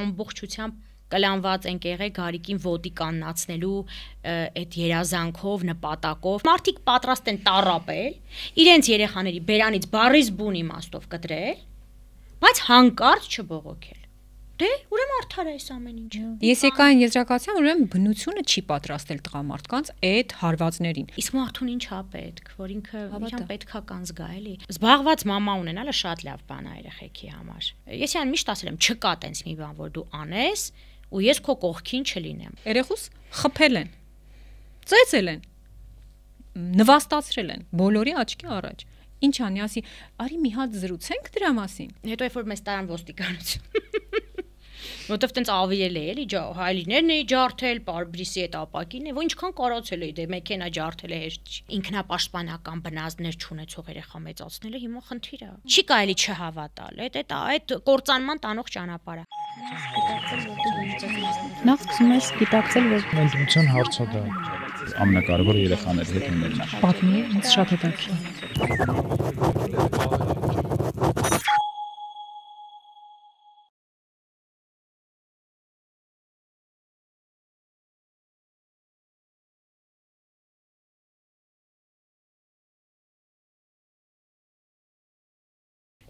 ամբողջությամբ կլանված ենք եղել Գարիկին ոտի կաննացնելու այդ երազանքով, նպատակով։ Մարդիկ պատրաստ են տարապել, իրենց երեխաների բերանից բարիզ բուն իմաստով կտրել, բայց հանկարծ չբողոքել։ Դե, ուրեմն արդար է այս ամեն ինչը։ Ես եկա այն եզրակացության, ուրեմն բնությունը չի պատրաստել տղամարդկանց այդ հարվածներին։ Իսկ մարդուն ինչա պետք, որ ինքը միքան պետքա կան զգա, էլի։ Զբաղված մամա ունենալը շատ լավ բան է երեխեքի համար։ Ես իրան միշտ ասել եմ, չկա տենց մի բան, որ դու անես ու ես քո կողքին չլինեմ։ Երեխուս խփել են։ Ծեծել են։ Նվաստացրել են բոլորի աչքի առաջ ինչ անի ասի արի մի հատ զրուցենք դրա մասին հետո երբ որ մեզ տարան ոստիկանություն որովհետև տենց ավիրել է էլի ջա հայլիներն էի ջարդել, Պարբրիսի այդ ապակին է, որ ինչքան կարոցել էի, դե մեքենա ջարդել է հեշտ։ Ինքնապաշտպանական բնազդներ չունեցող երեխա մեծացնելը հիմա խնդիր է։ Չի կարելի չհավատալ, այդ այդ այդ կործանման տանող ճանապարհը։ Նախ սկսում ես գիտակցել, որ ընդդիմության հարցը դա ամենակարևորը երեխաների հետ ունենալն է։ Պատմի, ինձ շատ հետաքրքիր։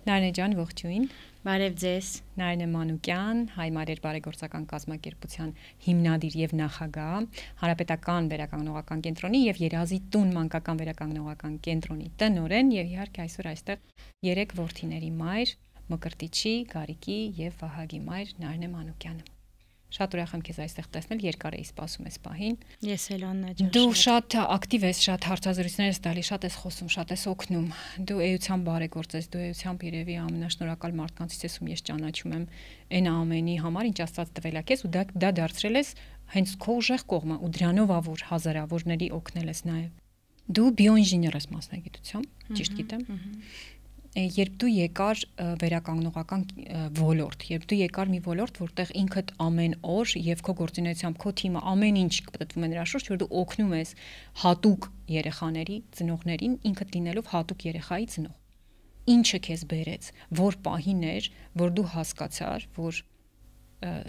Նարինե ջան, ողջույն։ Բարև ձեզ։ Նարինե Մանուկյան, Հայ մարեր բարեգործական կազմակերպության հիմնադիր եւ նախագահ, Հանրապետական վերականգնողական կենտրոնի եւ Երազի տուն մանկական վերականգնողական կենտրոնի տնորեն եւ իհարկե այսօր այստեղ երեք ворթիների մայր, Մկրտիչի, Գարիկի եւ Վահագի մայր Նարինե Մանուկյանը։ Շատ ուրախ եմ քեզ այստեղ տեսնել, երկար էի սպասում այս պահին։ Ես էլ Աննա ջան։ Դու շատ ակտիվ ես, շատ հարցազրույցներ ես տալիս, շատ ես խոսում, շատ ես օգնում։ Դու էությամբ բարեգործ ես, դու էությամբ երևի ամենաշնորհակալ մարդկանցից ես, ում ես ճանաչում եմ այն ամենի համար, ինչ Աստված տվել է քեզ ու դա դա դարձրել ես հենց քո ուժեղ կողմը ու դրանով ավուր հազարավորների օգնել ես նաև։ Դու բիոինժեներ ես մասնագիտությամբ, ճիշտ գիտեմ։ Ահա երբ դու եկար վերականգնողական ոլորտ, երբ դու եկար մի ոլորտ, որտեղ ինքդ ամեն օր եւ քո գործունեությամբ քո թիմը ամեն ինչ կպտտվում է նրա շուրջ, որ դու օգնում ես հատուկ երեխաների, ծնողներին ինքդ լինելով հատուկ երեխայի ծնող։ Ինչը քեզ բերեց, որ պահին էր, որ դու հասկացար, որ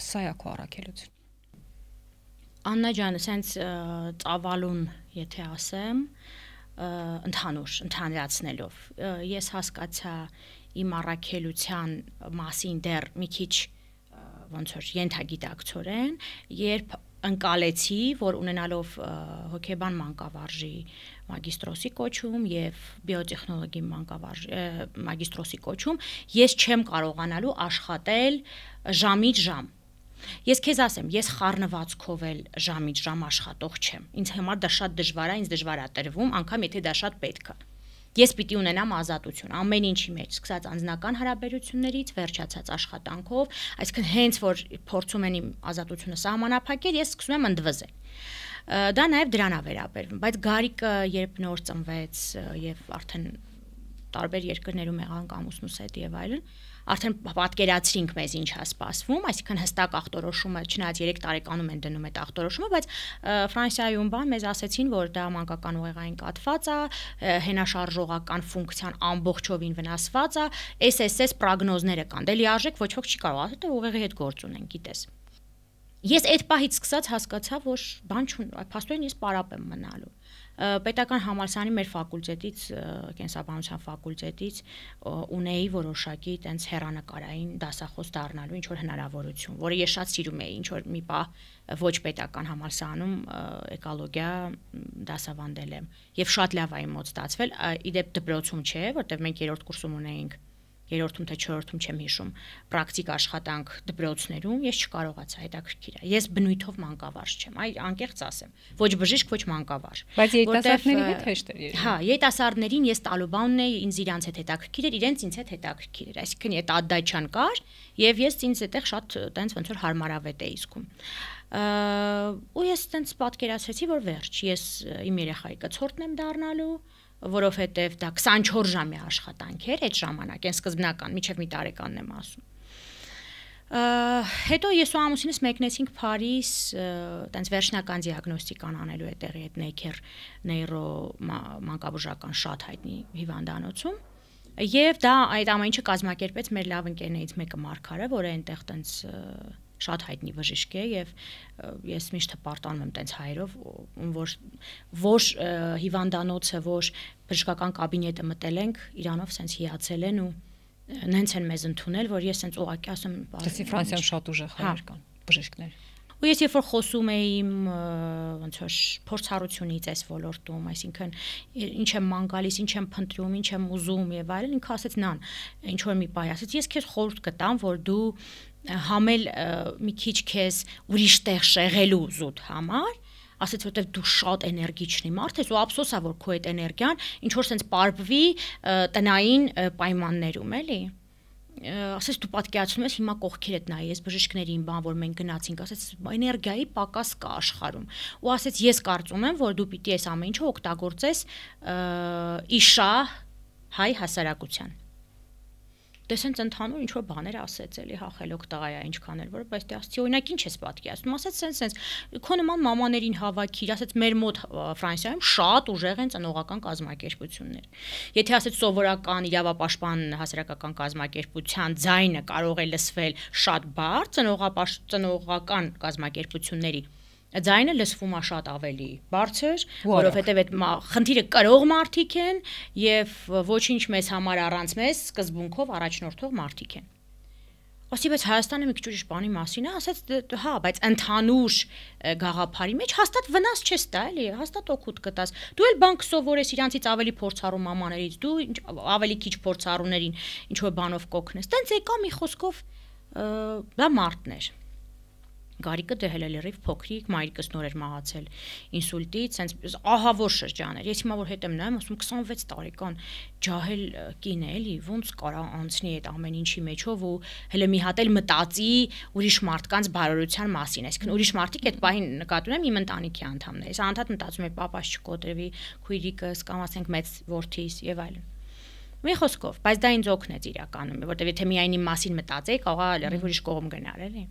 սա է քո առաքելություն։ Աննա ջան, սենց ծավալուն, եթե ասեմ, ա, ընդհանուր ընդհանրացնելով ես հասկացա իմ առաքելության մասին դեռ մի քիչ ոնց որ ենթագիտակցորեն երբ ընկալեցի, որ ունենալով հոկեբան մանկավարժի մագիստրոսի կոչում եւ բիոտեխնոլոգի մանկավարժի մագիստրոսի կոչում, ես չեմ կարողանալու աշխատել ժամից ժամ, ժամ Ես քեզ ասեմ, ես խառնվածքով էլ ժամից ժամ աշխատող չեմ։ Ինձ համար դա շատ դժվար է, ինձ դժվար է տրվում, անկամ եթե դա շատ պետք է։ Ես պիտի ունենամ ազատություն ամեն ինչի մեջ, սկսած անձնական հարաբերություններից, վերջացած աշխատանքով, այսինքն հենց որ փորձում են իմ ազատությունը սահմանափակել, ես սկսում եմ ընդվզել դա նաև դրանա վերաբերվում բայց գարիկը երբ նոր ծնվեց եւ արդեն տարբեր երկրներում եղան կամ ուսնուս հետ եւ այլն արդեն պատկերացրինք մեզ ինչ է սպասվում, այսինքն հստակ ախտորոշումը, չնայած 3 տարեկանում են դնում այդ ախտորոշումը, բայց Ֆրանսիայում բան մեզ ասացին, որ դա մանկական ուղեղային կաթված է, հենաշարժողական ֆունկցիան ամբողջովին վնասված է, SSS պրոգնոզները կան։ Դե լիարժեք ոչ ոք չի կարող ասել, թե «Դե ուղեղի հետ գործ ունեն, գիտես։ Ես այդ պահից սկսած հասկացա, որ բան չունի, փաստորեն ես պարապ եմ մնալու պետական համալսարանի մեր ֆակուլտետից, կենսաբանության ֆակուլտետից ունեի որոշակի տենց հերանեկարային դասախոս դառնալու ինչ որ հնարավորություն, որը ես շատ սիրում էի, ինչ որ մի պահ ոչ պետական համալսարանում էկոլոգիա դասավանդել եմ եւ շատ լավ այ մոտ ստացվել, իդեպ դպրոցում չէ, որտեղ մենք երրորդ կուրսում ունեինք երրորդում թե չորրորդում չեմ հիշում, պրակտիկ աշխատանք դպրոցներում ես չկարողացա հետաքրքիր։ Ես բնույթով մանկավարժ չեմ, այ անկեղծ ասեմ, ոչ բժիշկ, ոչ մանկավարժ։ Բայց երիտասարդների հետ հեշտ էր։ Հա, երիտասարդներին ես տալուբանն էի, ինձ իրանց հետ հետաքրքիր էր, իրենց ինձ հետ հետաքրքիր էր, այսինքն այդ ադդաչան կար եւ ես ինձ այդտեղ շատ տենց ոնց որ հարմարավետ էի զգում ու ես տենց պատկերացրեցի, որ վերջ, ես իմ երեխայի կցորդն եմ դառնալու, որովհետև դա 24 ժամի աշխատանք էր այդ ժամանակ, այն սկզբնական, միջև մի տարեկանն եմ ասում։ Հետո ես ու ամուսինս մեկնեցինք Փարիզ, տենց վերջնական դիագնոստիկան անելու է տեղի այդ Necker նեյրո մանկաբուժական շատ հայտնի հիվանդանոցում։ Եվ դա այդ ամեն ինչը կազմակերպեց մեր լավ ընկերներից մեկը Մարկարը, որը այնտեղ տենց շատ հայտնի բժիշկ է եւ ես միշտ հպարտանում եմ տենց հայերով, որ որ հիվանդանոցը, որ բժշկական կաբինետը մտել ենք, իրանով սենց հիացել են ու նենց են մեզ ընդունել, որ ես սենց ուղակի ասում եմ, բայց Ֆրանսիայում շատ ուժեղ հայեր կան բժիշկներ։ Ու ես երբ որ խոսում էի ոնց որ փորձառությունից այս ոլորտում, այսինքն ինչ եմ ման գալիս, ինչ եմ փնտրում, ինչ եմ ուզում եւ այլն, ինքը ասաց նան, ինչ որ մի բայ ասաց, ես քեզ խորհուրդ կտամ, որ դու համել մի քիչ քեզ ուրիշտեղ շեղելու զուտ համար ասեց որովհետև դու շատ էներգիչնի մարդ ես ու ափսոս է որ քո այդ էներգիան ինչ որ sense պարբվի տնային պայմաններում էլի ասես դու պատկերացնում ես հիմա կողքերդ նայ ես բժիշկների իմ բան որ մենք գնացինք ասես էներգիայի պակաս կա աշխարում ու ասեց ես կարծում եմ որ դու պիտի այս ամեն ինչը օգտագործես իշա հայ հասարակության դե սենց ընդհանուր ինչ որ բաներ ասեց էլի հախելոք տղա է ինչքան էլ որ բայց դե ասացի օրինակ ինչ ես պատկերացնում ասաց սենց սենց քո նման մամաներին հավաքի ասաց մեր մոտ ֆրանսիայում շատ ուժեղ են ծնողական կազմակերպություններ եթե ասաց սովորական իրավապաշտպան հասարակական կազմակերպության ձայնը կարող է լսվել շատ բարձ ծնողապաշտ ծնողական կազմակերպությունների ձայնը լսվում է շատ ավելի բարձր, որովհետև այդ խնդիրը կարող մարդիկ են եւ ոչինչ մեզ համար առանց մեզ սկզբունքով առաջնորդող մարդիկ են։ Ասի բայց Հայաստանը մի քիչ ուրիշ բանի մասին է, ասած «Դե, դե, հա, բայց ընդհանուր գաղափարի մեջ հաստատ վնաս չես տա, էլի, հաստատ օգուտ կտաս։ Դու էլ բանկ սովորես իրանցից ավելի փորձառու մամաներից, դու ավելի քիչ փորձառուներին ինչ որ բանով կօգնես։ Տենց եկա մի խոսքով դա մարդն էր Գարիկը դեհել է լրիվ փոքրիկ, մայրիկս նոր էր մահացել ինսուլտից, sense ահավոր շրջան էր։ Ես հիմա որ հետ եմ նայում, ասում 26 տարեկան ջահել կին է, էլի, ոնց կարա անցնի այդ ամեն ինչի մեջով ու հələ մի հատ էլ մտածի ուրիշ մարդկանց բարօրության մասին։ Այսինքն ուրիշ մարդիկ այդ բանը նկատում եմ իմ ընտանիքի անդամներս։ Անդադ մտածում է papas չկոտրվի, քույրիկս կամ ասենք մեծ որդիս եւ այլն։ Մի խոսքով, բայց դա ինձ օգնեց իրականում, որովհետեւ եթե միայն իմ մասին մտածեի, կարողա լրիվ ուրիշ կողմ գնալ, էլի։ Ա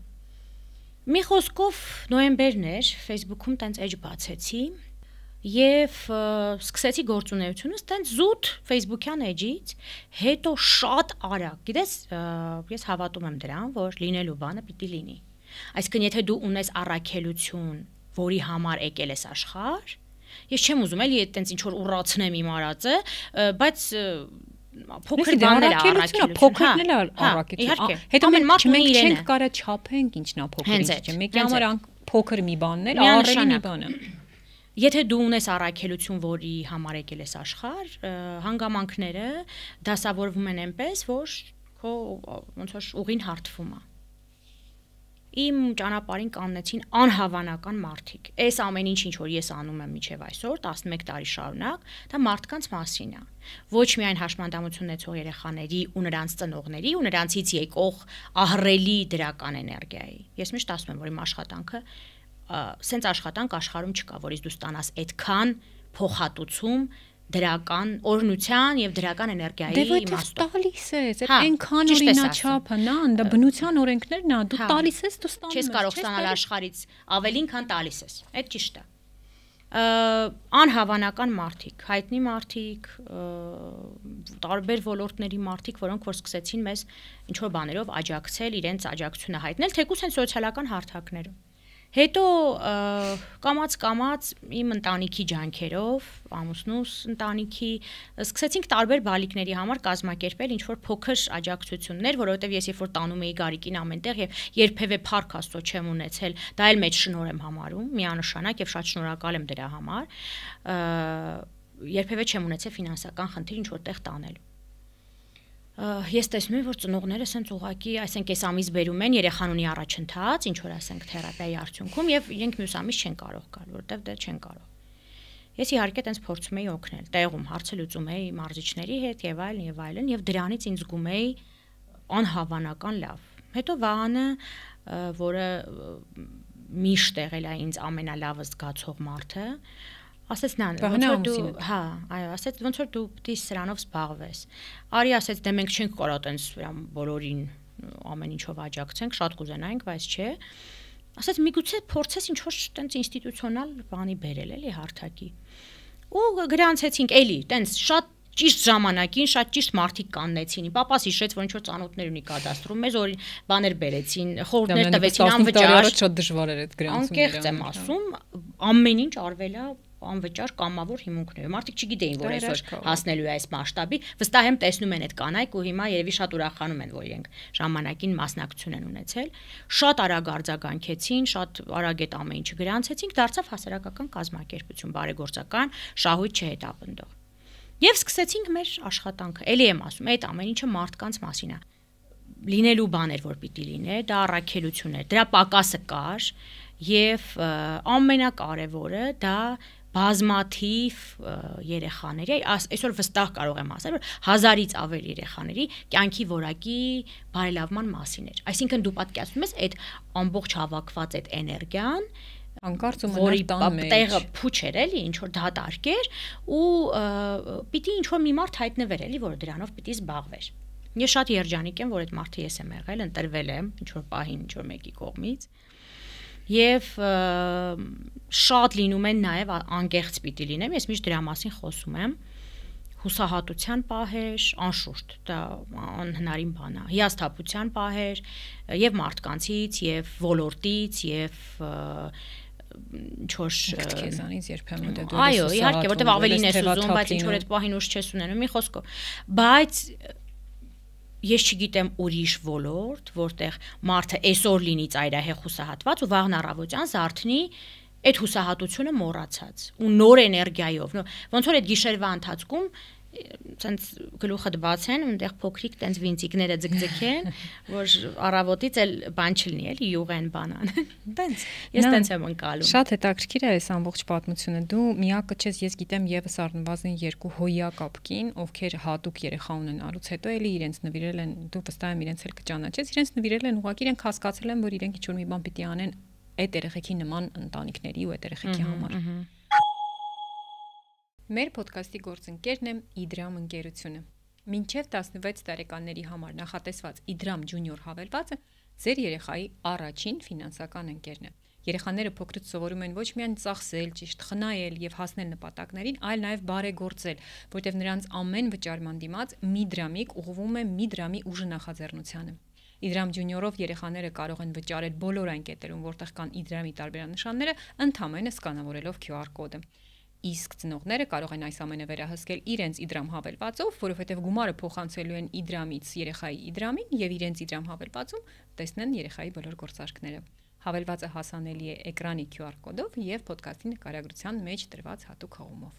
Մի խոսքով նոեմբերն էր, Facebook-ում տենց edge բացեցի եւ սկսեցի գործունեությունս տենց զուտ Facebook-յան edge-ից, հետո շատ արագ։ Գիտես, ես հավատում եմ դրան, որ լինելու բանը պիտի լինի։ Այսինքն, եթե դու ունես առաքելություն, որի համար եկել ես աշխարհ, ես չեմ ուզում էլի այտենց ինչ որ ուռացնեմ իմ արածը, բայց փոքր դե բաներ առաքելություն, հա։ փոքրն էլ հա, առաքելություն։ Հետո ամեն մարդ ունի իրենը։ Մենք չենք կարա չափենք ինչնա փոքրը, չէ՞։ Մեկի համար փոքր մի բանն էլ առելի մի բան է։ Եթե դու ունես առաքելություն, որի համար եկել ես աշխարհ, հանգամանքները դասավորվում են այնպես, որ քո ոնց որ ուղին հարթվում է իմ ճանապարհին կաննեցին անհավանական մարդիկ։ Այս ամեն ինչ ինչ որ ես անում եմ միջև այսօր 11 տարի շարունակ, դա մարդկանց մասին է։ Ոչ միայն հաշմանդամություն ունեցող երեխաների ու նրանց ծնողների ու նրանցից եկող ահռելի դրական էներգիայի։ Ես միշտ ասում եմ, որ իմ աշխատանքը սենց աշխատանք աշխարհում չկա, որից դու ստանաս այդքան փոխհատուցում, դրական օրնության եւ դրական էներգիայի իմաստով։ Դե ոչ թե տալիս ես, այդ այնքան հա, օրինաչափը, նա հա, դա բնության օրենքներն է, դու հա, տալիս ես, դու ստանում ես։ Չես կարող ստանալ աշխարից ավելին, քան տալիս ես։ Այդ ճիշտ է։ Անհավանական մարդիկ, հայտնի մարդիկ, տարբեր ոլորտների մարդիկ, որոնք որ սկսեցին մեզ ինչ որ բաներով աջակցել, իրենց աջակցությունը հայտնել, թեկուս են սոցիալական հարթակներում Հետո կամած-կամած իմ ընտանիքի ջանքերով, ամուսնուս ընտանիքի սկսեցինք տարբեր բալիկների համար կազմակերպել ինչ որ փոքր աջակցություններ, որովհետև ես երբ որ տանում էի Գարիկին ամենտեղ եւ երբեւե փառք Աստծո չեմ ունեցել, դա էլ մեծ շնորհ եմ համարում, միանշանակ եւ շատ շնորհակալ եմ դրա համար։ Երբևէ չեմ ունեցել ֆինանսական խնդիր ինչ որտեղ տանելու ես տեսնում եմ որ ծնողները ասենց ուղակի այսենք այս ամիս բերում են երեխան ունի առաջընթաց ինչ որ ասենք թերապիայի արդյունքում եւ իրենք մյուս ամիս չեն կարող գալ որովհետեւ դա չեն կարող ես իհարկե տենց փորձում էի օգնել տեղում հարցը լուծում էի մարզիչների հետ եւ այլն եւ այլն եւ դրանից ինձ զգում էի անհավանական լավ հետո վահանը որը միշտ եղել է ինձ ամենալավը զգացող մարդը ասեց նա ոնց որ դու հա այո ասեց ոնց որ դու պիտի սրանով զբաղվես արի ասեց դե մենք չենք կարող այտենց վրան բոլորին ամեն ինչով աջակցենք շատ կուզենայինք բայց չէ ասած միգուցե փորձես ինչ որ տենց ինստիտուցիոնալ բանի բերել էլի հարթակի ու գրանցեցինք էլի տենց շատ ճիշտ ժամանակին շատ ճիշտ մարդիկ կաննեցին։ Պապաս հիշեց, որ ինչ որ ծանոթներ ունի կադաստրում, մեզ օրին բաներ բերեցին, խորհուրդներ տվեցին անվճար։ Շատ դժվար էր այդ գրանցումը։ Անկեղծ եմ ասում, ամեն ինչ արվելա անվճար կամավոր հիմունքները։ Մարդիկ չգիտեին, որ այսօր հասնելու է այս մասշտաբի, վստահ եմ տեսնում են այդ կանայք ու հիմա երևի շատ ուրախանում են, որ իրենք ժամանակին մասնակցություն են ունեցել։ Շատ արագ արձագանքեցին, շատ արագ այդ ամեն ինչը գրանցեցինք, դարձավ հասարակական կազմակերպություն, բարեգործական, շահույթ չհետապնդող։ Եվ սկսեցինք մեր աշխատանքը։ Էլի եմ ասում, այդ ամեն ինչը մարդկանց մասին է լինելու բաներ, որ պիտի լիներ, դա առաքելություն էր։ Դրա պակասը կար եւ ամենակարևորը դա բազմաթիվ երեխաների, այսօր վստահ կարող եմ ասել, որ 1000-ից ավել երեխաների կյանքի որակի բարելավման մասին էր։ Այսինքն դու պատկերացնում ես այդ ամբողջ հավաքված այդ էներգիան, անկարծ ու մնար տան մեջ։ Որի տեղը փուչ էր էլի, ինչ որ դատարկ էր ու պիտի ինչ որ մի մարդ հայտնվեր էլի, որ դրանով պիտի զբաղվեր։ Ես շատ երջանիկ եմ, որ այդ մարդը ես եմ եղել, ընտրվել եմ ինչ որ պահին, ինչ որ մեկի կողմից եւ շատ լինում են նաեւ անկեղծ պիտի լինեմ, ես միշտ դրա մասին խոսում եմ հուսահատության պահեր, անշուշտ, դա անհնարին բան է։ Հիասթափության պահեր եւ մարդկանցից եւ ոլորտից եւ ինչ-որ քեզանից երբեմն դե դու Այո, իհարկե, որտեվ ավելին ես ուզում, բայց ինչ որ այդ պահին ուշ չես ունենում, մի խոսքով։ Բայց ես չգիտեմ ուրիշ ոլորտ, որտեղ մարդը այսօր լինի ծայրահեղ հուսահատված ու վաղն առավոտյան զարթնի այդ հուսահատությունը մոռացած ու նոր էներգիայով։ Ոնց որ այդ գիշերվա ընթացքում ցենց գլուխդ բաց են, այնտեղ փոքրիկ տենց վինտիկները ձգձգեն, որ առավոտից էլ բան չլինի, էլի յուղեն բանան։ Տենց ես տենց եմ անցալում։ Շատ հետաքրքիր է այս ամբողջ պատմությունը։ Դու միակը չես, ես գիտեմ եւս առնվազն երկու հոյա կապկին, ովքեր հատուկ երեխա ունենալուց հետո էլի իրենց նվիրել են, դու վստահ եմ իրենց էլ կճանաչես, իրենց նվիրել են ուղղակի իրենք հասկացել են, որ իրենք ինչ-որ մի բան պիտի անեն այդ երեխեքի նման ընտանիքների ու այդ երեխեքի համար։ Ահա Մեր ոդկասթի գործընկերն է Իդրամ ընկերությունը։ Մինչև 16 տարեկանների համար նախատեսված Իդրամ Junior հավելվածը ձեր երեխայի առաջին ֆինանսական ընկերն է։ Երեխաները փոքրից սովորում են ոչ միայն ծախսել, ճիշտ խնայել եւ հասնել նպատակներին, այլ նաեւ բարեգործել, որտեղ նրանց ամեն վճարման դիմաց մի դրամիկ ուղղվում է մի դրամի ուժը նախաձեռնությանը։ Իդրամ Junior-ով երեխաները կարող են վճարել բոլոր այն կետերում, որտեղ կան Իդրամի տարբերանշանները, ընդամենը սկանավորելով QR կոդը իսկ ծնողները կարող են այս ամենը վերահսկել իրենց իդրամ հավելվածով, որովհետև գումարը փոխանցելու են իդրամից երեխայի իդրամին եւ իրենց իդրամ հավելվածում տեսնեն երեխայի բոլոր գործարքները։ Հավելվածը հասանելի է էկրանի QR կոդով եւ ոդկասթի նկարագրության մեջ տրված հատուկ հղումով։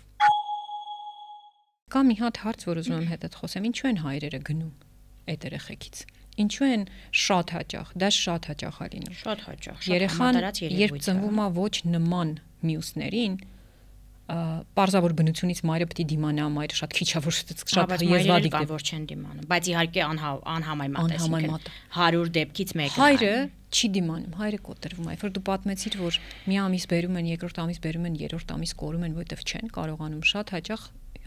Կա մի հատ հարց, որ ուզում եմ հետդ խոսեմ, ինչու են հայրերը գնում այդ երեխեքից։ Ինչու են շատ հաճախ, դա շատ հաճախ է լինում։ Շատ հաճախ։ Երեխան երբ ծնվում է ոչ նման մյուսներին, պարզավոր բնությունից մայրը պետք է դիմանա, մայրը շատ քիչ է որ շատ եզվադիկ է որ չեն դիմանում, բայց իհարկե անհամայմատ է, այսինքն 100 դեպքից մեկը հայրը չի դիմանում, հայրը կոտրվում է, որ դու պատմեցիր, որ մի ամիս բերում են, երկրորդ ամիս բերում են, երրորդ ամիս կորում են, որովհետև չեն կարողանում շատ հաճախ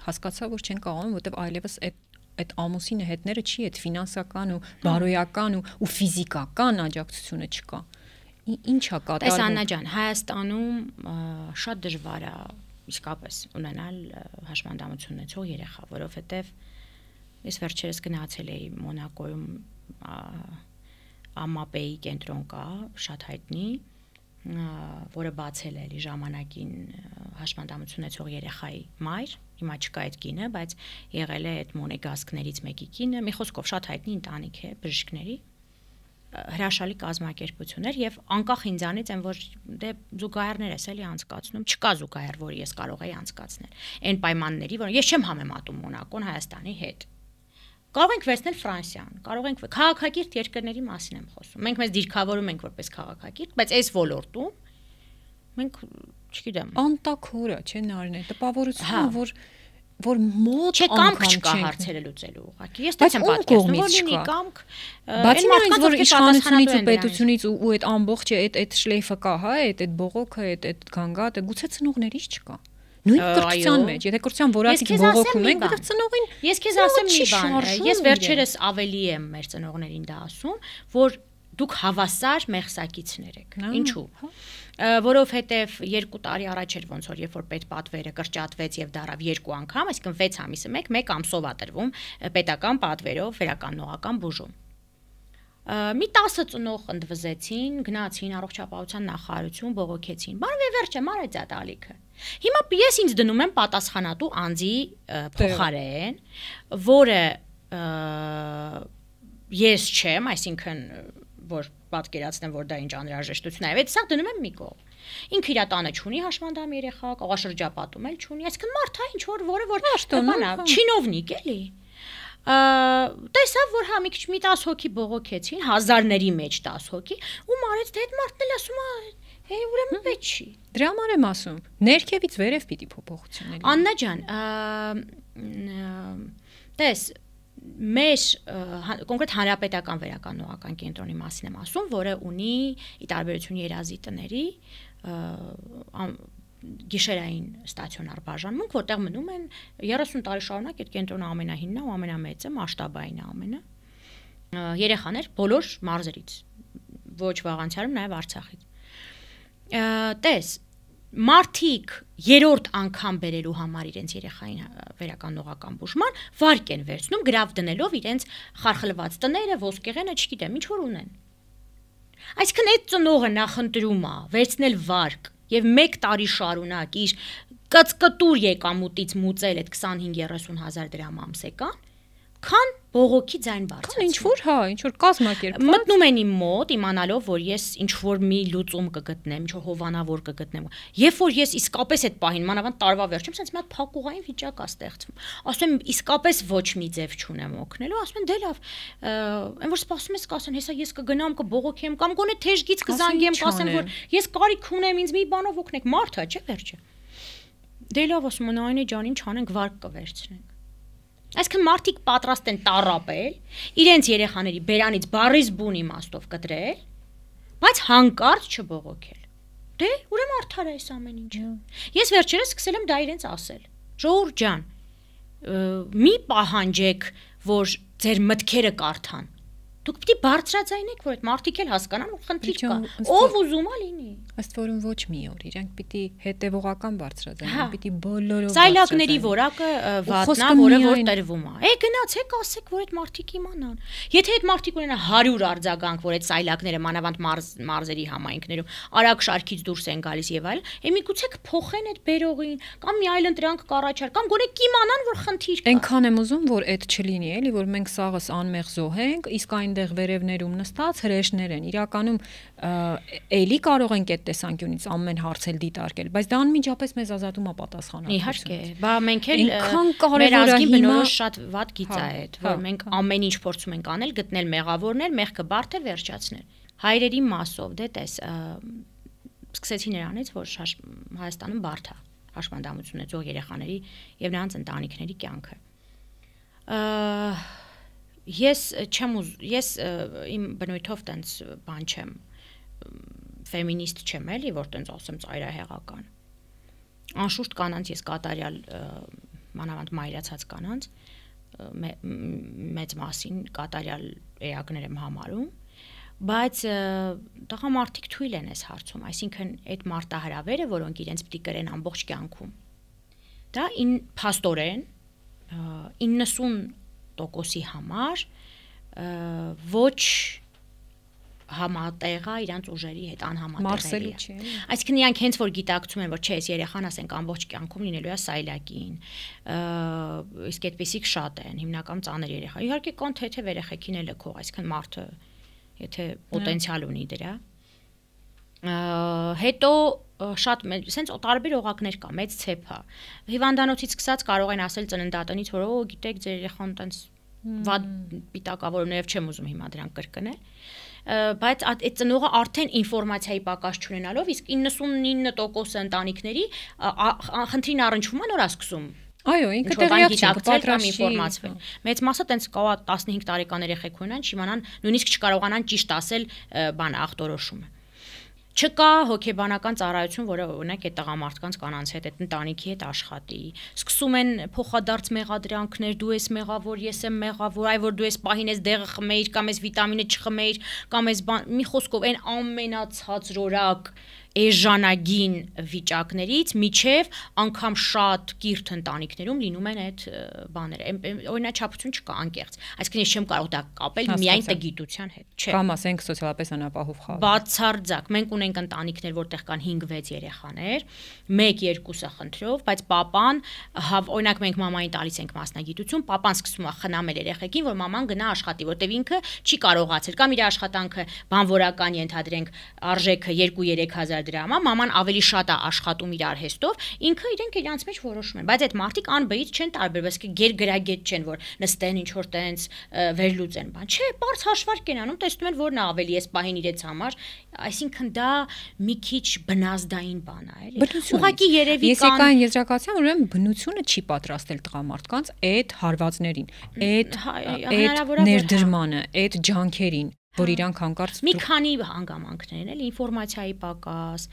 հասկացա որ չեն կարողանում, որովհետև այլևս այդ այդ ամուսինը հետները չի այդ ֆինանսական ու բարոյական ու, ու ֆիզիկական աջակցությունը չկա։ Ինչ է կատարվում։ Տես Աննա ջան, Հայաստանում շատ դժվար է իսկապես ունենալ հաշմանդամություն ունեցող երեխա, որովհետև ես վերջերս գնացել էի Մոնակոյում AMAP-ի կենտրոն կա, շատ հայտնի, որը բացել է լի ժամանակին հաշմանդամություն ունեցող երեխայի մայր, հիմա չկա այդ կինը, բայց եղել է այդ մոնեգասկներից մեկի կինը, մի խոսքով շատ հայտնի ընտանիք է բժիշկների, հրաշալի կազմակերպություններ եւ անկախ ինձանից այն որ դե զուգահեռներ ես էլի անցկացնում, չկա զուգահեռ, որ ես կարող եի անցկացնել։ Այն պայմանների, որ ես չեմ համեմատում Մոնակոն Հայաստանի հետ։ Կարող ենք վերցնել Ֆրանսիան, կարող ենք քաղաքագիրտ երկրների մասին եմ խոսում։ Մենք մեզ դիրքավորում ենք որպես քաղաքագիրտ, բայց այս ոլորտում մենք չգիտեմ։ Անտակորա չէ նարն է, տպավորությունը հա։ որ հա, որ մոտ չէ կամք չկա հարցերը լուծելու ուղղակի։ Ես դա չեմ պատկերացնում, որ լինի կամք։ Բացի նրանից, որ իշխանությունից ու պետությունից ու այդ ամբողջը այդ այդ շլեյֆը կա, հա, այդ այդ բողոքը, այդ այդ գանգատը, գուցե ծնողներից չկա։ Նույն կրթության մեջ, եթե կրթության որակից բողոք ունենք, դա ծնողին։ Ես քեզ ասեմ մի բան, ես վերջերս ավելի եմ մեր ծնողներին դա ասում, որ դուք հավասար մեղսակիցներ եք։ Ինչու՞։ հա որովհետև 2 տարի առաջ էր ոնց որ երբ որ պետ պատվերը կրճատվեց եւ դարավ 2 անգամ, այսինքն 6 ամիսը 1 1 ամսով ա տրվում պետական պատվերով վերականողական բուժում մի 10 ծնող ընդվզեցին, գնացին առողջապահության նախարարություն, բողոքեցին։ Բարևի վերջը մարեց այդ ալիքը։ Հիմա ես ինձ դնում եմ պատասխանատու անձի փոխարեն, որը ես չեմ, այսինքն որ պատկերացնեմ, որ դա ինչ անհրաժեշտություն է, այդ սա դնում եմ մի կողմ։ Ինքը իր տանը չունի հաշմանդամ երեխա, կողաշրջապատում էլ չունի, այսինքն մարդա ինչ որ որը որ բանա, հա։ չինովնիկ էլի։ Տեսավ, որ հա մի քիչ մի 10 հոգի բողոքեցին, հազարների մեջ 10 հոգի, ու մարեց դա այդ մարդն էլ ասում է, հե ուրեմն պետք չի։ Դրա համար եմ ասում, ներքևից վերև պիտի փոփոխություն լինի։ Աննա ջան, տես մեր կոնկրետ հանրապետական վերականողական կենտրոնի մասին եմ ասում, որը ունի ի տարբերություն երազի տների գիշերային ստացիոնար բաժանմունք, որտեղ մնում են 30 տարի շարունակ այդ կենտրոնը ամենահինն է ու ամենամեծը, մասշտաբային է ամենը։ Երեխաներ բոլոր մարզերից, ոչ վաղանցյալում, նաև Արցախից։ Տես, մարդիկ երրորդ անգամ բերելու համար իրենց երեխային վերականողական բուժման վարկ են վերցնում գրավ դնելով իրենց խարխլված տները, ոսկեղենը, չգիտեմ, ինչ որ ունեն։ Այսինքն այդ ծնողը նախընտրում է վերցնել վարկ եւ 1 տարի շարունակ իր կծկտուր եկամուտից մուծել այդ 25-30 հազար դրամ ամսեկան քան բողոքի ձայն բարձրացնում։ Քան ինչ որ, հա, ինչ որ կազմակերպված։ Մտնում են իմ մոտ, իմանալով, որ ես ինչ որ մի լուծում կգտնեմ, ինչ որ հովանավոր կգտնեմ։ Երբ որ ես իսկապես այդ պահին, մանավանդ տարվա վերջում, sense մի հատ փակուղային վիճակ է ստեղծվում։ Ասում եմ, իսկապես ոչ մի ձև չունեմ օգնելու, ասում են, դե լավ, այն որ սպասում ես, կասեն, հեսա ես կգնամ, կբողոքեմ, կամ գոնե թեժգից կզանգեմ, կասեմ, որ ես կարիք ունեմ, ինձ մի բանով օգնեք, մարդա, չէ՞ վերջը։ Դե լավ, ասում են, այնե ջան, ինչ անենք, վարկ կվերցնենք Այսինքն մարդիկ պատրաստ են տարապել, իրենց երեխաների բերանից բարիզ բուն իմաստով կտրել, բայց հանկարծ չբողոքել։ Դե, ուրեմն արդար է այս ամեն ինչը։ Ես վերջերս սկսել եմ դա իրենց ասել։ Ժողովուրդ ջան, մի պահանջեք, որ ձեր մտքերը կարդան։ Դուք պիտի բարձրացնեք, որ այդ մարդիկ էլ հասկանան ու խնդիր կա։ Ով ուզում է լինի։ Ըստ որում ոչ մի օր, իրանք պիտի հետևողական բարձրացնեն, հա։ պիտի բոլորով։ Սայլակների որակը վատնա, որը որ տրվում է։ Է գնացեք, ասեք, որ այդ մարդիկ իմանան։ Եթե այդ մարդիկ ունենա 100 արձագանք, որ այդ սայլակները մանավանդ մարզերի համայնքներում արագ շարքից դուրս են գալիս եւ այլ, է միգուցե կփոխեն այդ բերողին կամ մի այլ ընտրանք կառաջար կամ գոնե կիմանան, որ խնդիր կա։ Այնքան եմ ուզում, որ այդ չլինի, էլի, որ մենք սաղս անմեղ զոհենք, իսկ այն այնտեղ վերևներում նստած հրեշներ են։ Իրականում էլի կարող ենք այդ տեսանկյունից ամեն հարցել դիտարկել, բայց դա անմիջապես մեզ ազատում է պատասխանատվությունից։ Իհարկե, բա մենք էլ մեր ազգի բնորոշ շատ ված գիծ հա, է այդ, հա, որ մենք հա։ ամեն ինչ փորձում ենք անել, գտնել մեղավորներ, մեղքը բարդ է վերջացնել։ Հայրերի մասով դե տես սկսեցի նրանից, որ Հայաստանում բարդ է հաշմանդամություն ունեցող երեխաների եւ նրանց ընտանիքների կյանքը։ Ա ես չեմ ուզ, ես իմ բնույթով տենց բան չեմ ֆեմինիստ չեմ էլի, որ տենց ասեմ ծայրահեղական։ Անշուշտ կանանց ես կատարյալ մանավանդ մայրացած կանանց մե, մեծ մասին կատարյալ էակներ եմ համարում, բայց տղամարդիկ թույլ են այս հարցում, այսինքն այդ մարտահրավերը, որոնք իրենց պիտի կրեն ամբողջ կյանքում։ Դա ին փաստորեն 90 տոկոսի համար ոչ համատեղա իրանց ուժերի հետ անհամատեղելի։ Այսինքն իրանք հենց որ գիտակցում են, որ չէ, ես երեխան ասենք ամբողջ կյանքում լինելու է սայլակին։ Իսկ այդպեսիք շատ են, հիմնականում ծանր երեխա։ Իհարկե կան թեթև երեխեքին էլ լքող, այսինքն մարդը եթե պոտենցիալ ունի դրա։ Հետո շատ սենց տարբեր օղակներ կա, մեծ ցեփ է։ Հիվանդանոցից սկսած կարող են ասել ծննդատնից, որ օ, գիտեք, ձեր երեխան տենց վատ պիտակավորումներով չեմ ուզում հիմա դրանք կրկնել բայց այդ ծնողը արդեն ինֆորմացիայի պակաս չունենալով իսկ 99% ընտանիքների խնդրին առնչվում է նոր ասկսում Այո, ինքը տեղյակ չի պատրաստ ինֆորմացվել։ հա։ Մեծ մասը տենց կա 15 տարեկան երեխեք ունեն, չիմանան, նույնիսկ չկարողանան ճիշտ ասել բան ախտորոշումը։ Չկա հոգեբանական ծառայություն, որը օրինակ այդ տղամարդկանց կանանց հետ, այդ ընտանիքի հետ աշխատի։ Սկսում են փոխադարձ մեղադրանքներ, դու ես մեղավոր, ես եմ մեղավոր, այ որ դու ես պահին ես դեղը խմեիր կամ ես վիտամինը չխմեիր կամ ես մի խոսքով այն ամենացածրորակ էժանագին վիճակներից միջև անգամ շատ կիրթ ընտանիքներում լինում են այդ բաները։ Օրինակ չափություն չկա անկեղծ։ Այսինքն ես չեմ կարող դա կապել միայն տգիտության հետ, չէ։ Կամ ասենք սոցիալապես անապահով խաղ։ Բացարձակ մենք ունենք ընտանիքներ, որտեղ կան 5-6 երեխաներ, 1-2-ը խնդրով, բայց papan, օրինակ մենք մամային տալիս ենք մասնագիտություն, papan սկսում է խնամել երեխեքին, որ մաման գնա աշխատի, որտեվ ինքը չի կարողացել կամ իր աշխատանքը բանվորական ենթադրենք արժեքը 2-3000 հիմնադրամա, մաման ավելի շատ է աշխատում իր արհեստով, ինքը իրենք իրանց մեջ որոշում են, բայց այդ մարդիկ անբեից չեն տարբերված, գեր գրագետ չեն, որ նստեն ինչ որ տենց վերլուծեն, բան։ Չէ, բարձ հաշվարկ են անում, տեսնում են որն է ավելի էս պահին իրենց համար, այսինքն դա մի քիչ բնազդային բան է, էլի։ Ուղղակի երևի կան Ես եկան եզրակացության, ուրեմն բնությունը չի պատրաստել տղամարդկանց այդ հարվածներին, այդ այդ հա։ ներդրմանը, այդ ջանքերին որ իրանք հանկարծ մի քանի հանգամանքներն էլ ինֆորմացիայի պակաս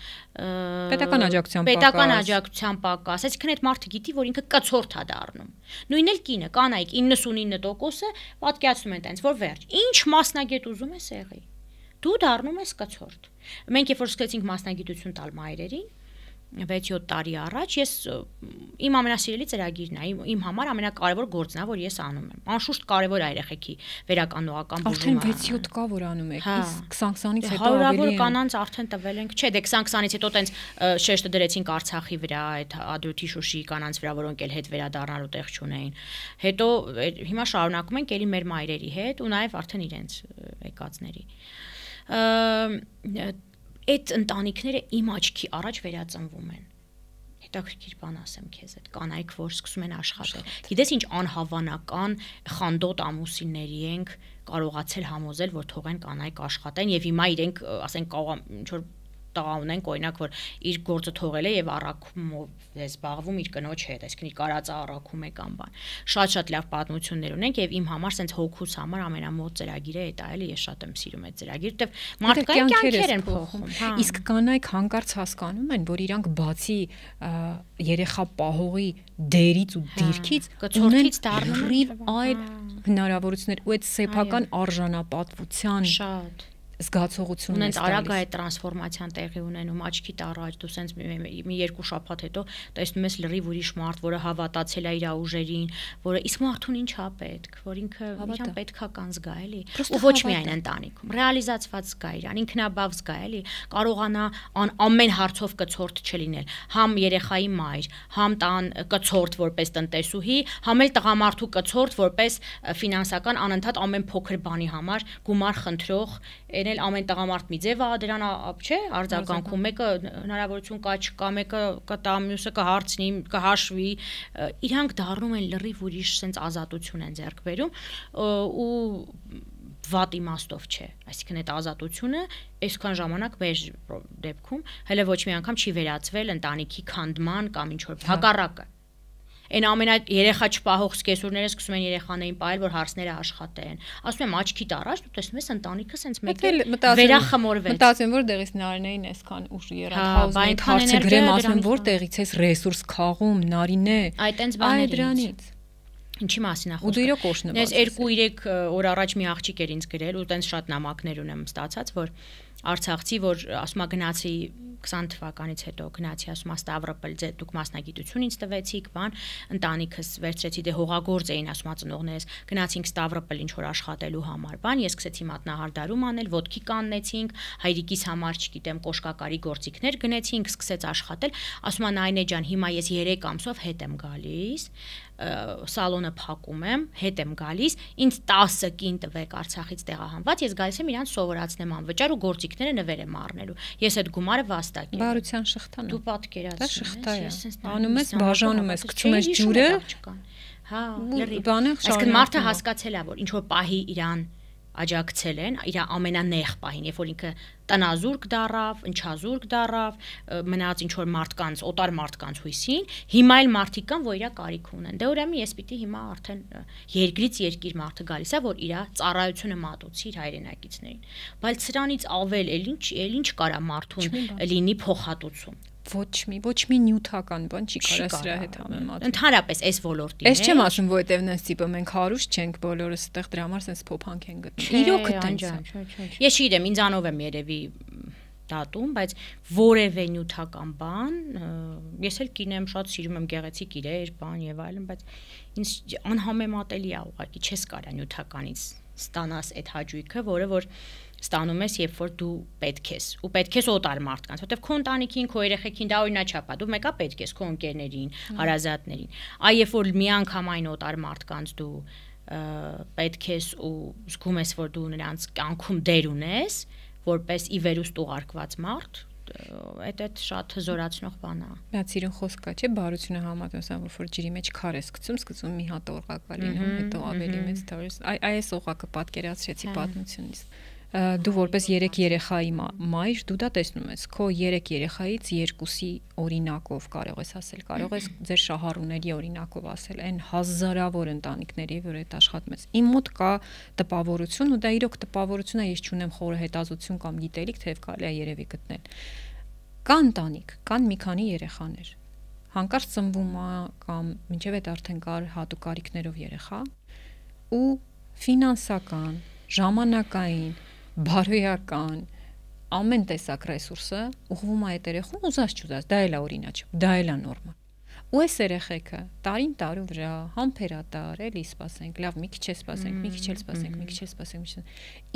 պետական աջակցության պակաս պետական աջակցության պակաս այսինքն այդ մարդը գիտի որ ինքը կցորդ է դառնում նույնն էլ կինը կանայք 99%-ը պատկերացնում են տենց որ վերջ ինչ մասնագետ ուզում ես եղի դու դառնում ես կցորդ մենք երբ որ սկսեցինք մասնագիտություն տալ մայրերին 6-7 տարի առաջ ես իմ ամենասիրելի ծրագիրն է, իմ, իմ համար ամենակարևոր գործն է, որ ես անում եմ։ Անշուշտ կարևոր է երեխեքի վերականողական բուժումը։ Արդեն 6-7 կա, որ անում եք, հա։ իսկ 20-20-ից դե հետո ավելի։ Հարյուրավոր կանանց արդեն տվել ենք, չէ, դե 20-20-ից հետո տենց շեշտը դրեցինք Արցախի վրա, այդ Ադրուտի Շուշի կանանց վրա, որոնք էլ հետ վերադառնալու տեղ չունեին։ Հետո հիմա շարունակում ենք ելի մեր մայրերի հետ ու նաև արդեն իրենց եկածների։ Ա այդ ընտանիքները իմ աչքի առաջ վերածնվում են հետաքրքիր բան ասեմ քեզ այդ կանայք որ սկսում են աշխատել գիտես ինչ անհավանական խանդոտ ամուսինների ենք կարողացել համոզել որ թողեն կանայք աշխատեն եւ հիմա իրենք ասենք կարող ինչ որ տղա ունենք օրինակ որ իր գործը թողել է եւ առաքումով է զբաղվում իր կնոջ հետ այսինքն իր կարածը առաքում է կամ բան շատ-շատ լավ պատմություններ ունենք եւ իմ համար սենց հոգուս համար ամենամոտ ծրագիրը այդ այլ ես շատ եմ սիրում այդ ծրագիրը որտեւ մարդկային կյանքեր են փոխում հա։ հա։ իսկ կանայք հանկարծ հասկանում են որ իրանք բացի երեխա պահողի դերից ու հա, դիրքից կցորքից դառնում այլ հնարավորություններ ու այդ սեփական արժանապատվության շատ զգացողություն ունեն արագ է տրանսֆորմացիան տեղի ունենում աչքիդ առաջ դու սենց մի երկու շաբաթ հետո տեսնում ես լրիվ ուրիշ մարդ, որը հավատացել է իր ուժերին, որը իսկ մարդուն ինչա պետք, որ ինքը իրան պետքա կան զգա էլի ու ոչ միայն ընտանիքում, ռեալիզացված զգա իրան, ինքնաբավ զգա էլի, կարողանա ամեն հարցով կցորդ չլինել, համ երեխայի մայր, համ տան կցորդ որպես տնտեսուհի, համ էլ տղամարդու կցորդ որպես ֆինանսական անընդհատ ամեն փոքր բանի համար գումար խնդրող, բերել ամեն տղամարդ մի ձև է, դրան չէ, արձագանքում մեկը հնարավորություն կա չկա, մեկը կտա, մյուսը կհարցնի, կհաշվի, իրանք դառնում են լրիվ ուրիշ sense ազատություն են ձեռք բերում ու վատ իմաստով չէ, այսինքն այդ ազատությունը այսքան ժամանակ մեր դեպքում հələ ոչ մի անգամ չի վերածվել ընտանիքի քանդման կամ ինչ որ հա։ հակառակը Այն ամենա երեխա չփահող սկեսուրները սկսում են երեխաներին ողել, որ հարցները աշխատեն։ Ասում եմ աչքիդ առաջ դու տեսնում ես ընտանիքը սենց մեկը վերախմորվեց։ Մտածեմ որ դեղից նարինեին այսքան ուժ երաթաուզ հա, այդ հարցը գրեմ ասում որտեղից ես ռեսուրս քաղում նարինե։ Այ տենց բաներից։ Այ դրանից ինչի մասին է խոսքը։ Ու դու իրոք օշնված ես։ Ես 2-3 օր առաջ մի աղջիկ էր ինձ գրել ու տենց շատ նամակներ ունեմ ստացած, որ Արցախցի, որ ասում է գնացի 20 թվականից հետո գնացի ասում է Ստավրոպոլ ձե դուք մասնագիտություն ինձ տվեցիք, բան, ընտանիքս վերցրեցի դե հողագործ էին ասում է ծնողներս, գնացինք Ստավրոպոլ ինչ որ աշխատելու համար, բան, ես սկսեցի մատնահարդարում անել, ոդքի կաննեցինք, հայրիկիս համար, չգիտեմ, կոշկակարի գործիքներ գնեցինք, սկսեց աշխատել, ասում է Նայնե ջան, հիմա ես 3 ամսով հետ եմ գալիս, սալոնը փակում եմ, հետ եմ գալիս, ինձ 10 կին տվեք Արցախից տեղահանված, ես գալիս եմ իրան սովորացնեմ անվճար ու գործիքները նվեր եմ առնելու։ Ես այդ գումարը վաստակեմ։ Բարության շղթան։ Դու պատկերացնես, դա շղթա է։ Անում ես, բաժանում ես, գցում ես ջուրը։ Հա, լրիվ։ Այսինքն մարդը հասկացել է, որ ինչ որ պահի իրան աջակցել են իր ամենանեղ պահին, երբ որ ինքը տնազուրկ դարավ, ընչազուրկ դարավ, մնաց ինչ որ մարդկանց, օտար մարդկանց հույսին, հիմա էլ մարդիկ կան, որ իրա կարիք ունեն։ Դե ուրեմն ես պիտի հիմա արդեն երկրից երկիր մարդը գալիս է, որ իրա ծառայությունը մատուցի իր հայրենակիցներին։ Բայց սրանից ավել էլ ինչ, էլ ինչ կարա մարդուն լինի փոխհատուցում ոչ մի ոչ մի նյութական բան չի կարա սրա հետ համեմատել։ Ընդհանրապես այս ոլորտին։ Ես չեմ ասում, որովհետև նա տիպը մենք հարուստ չենք բոլորս այդտեղ դրա համար sense փոփանք են գտնում։ Իրոք այդպես է։ Ես չգիտեմ, ինձանով եմ երևի դատում, բայց որևէ նյութական բան, ես էլ կին եմ, շատ սիրում եմ գեղեցիկ իրեր, բան եւ այլն, բայց ինձ անհամեմատելի է ուղղակի, չես կարա նյութականից ստանաս այդ հաճույքը, որը որ, որ ստանում ես, երբ որ դու պետք ես։ Ու պետք ես օտար մարդկանց, որտեվ քո ընտանիքին, քո երեխեքին դա օրինաչափ է։ Դու մեկա պետք ես քո ընկերներին, հարազատներին։ Այ երբ որ միանգամ այն օտար մարդկանց դու պետք ես ու զգում ես, որ դու նրանց կյանքում դեր ունես, որպես ի վերուստ ուղարկված մարդ, այդ այդ շատ հզորացնող բան է։ Բայց իրեն խոսքա չէ, բարությունը համատեսա, որ որ ջրի մեջ քար է սկցում, սկցում մի հատ օրղակալին, հետո ավելի մեծ դարձ։ Այս օղակը պատկերացրեցի հա։ պատմությունից։ Ա դու որպես 3 երեխայի մայր դու դա տեսնում ես քո 3 երեխայից երկուսի օրինակով կարող ես ասել կարող ես ձեր շահառուների օրինակով ասել այն հազարավոր ընտանիքների որ այդ աշխատում ես իմ մոտ կա տպավորություն ու դա իրոք տպավորություն է ես չունեմ խորը հետազոտություն կամ գիտելիք թեև կարելի է երևի գտնել կան տանիք կան մի քանի երեխաներ հանկարծ ծնվում է կամ ինչև այդ արդեն կար հատուկ կարիքներով երեխա ու ֆինանսական ժամանակային բարոյական, ամեն տեսակ ռեսուրսը ուղղվում է այդ երեխուն ուզած չուզած, դա էլ է օրինաչ, դա էլ է նորմալ։ Ու այս երեխեքը տարին տարու վրա համբերատար, էլի սпасենք, լավ, մի քիչ է սпасենք, մի քիչ էլ սпасենք, մի քիչ էլ սпасենք, մի քիչ։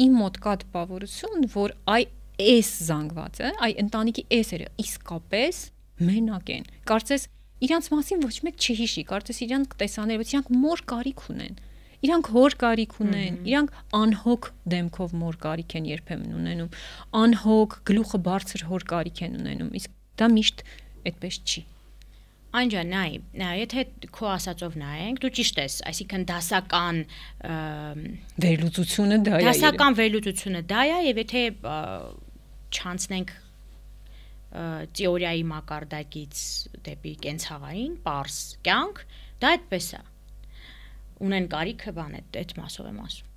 Իմ մոտ կա դպավորություն, որ այ այս զանգվածը, այ ընտանիքի այս երեխա իսկապես մենակ են։ Կարծես իրանց մասին ոչ մեկ չհիշի, կարծես իրանք տեսաներ, բայց իրանք մոր կարիք ունեն Իրանք հոր կարիք ունեն, իրանք անհոգ դեմքով մոր կարիք են երբեմն ունենում, անհոգ գլուխը բարձր հոր կարիք են ունենում, իսկ դա միշտ այդպես չի։ Անջա նայ, նայ, եթե քո ասածով նայենք, դու ճիշտ ես, այսինքն դասական վերլուծությունը դա է։ Դասական վերլուծությունը դա է, եւ եթե չանցնենք թեորիայի մակարդակից դեպի կենցաղային, պարս կյանք, դա այդպես է։ Ա ունեն կարիքը բան է այդ մասով եմ ասում։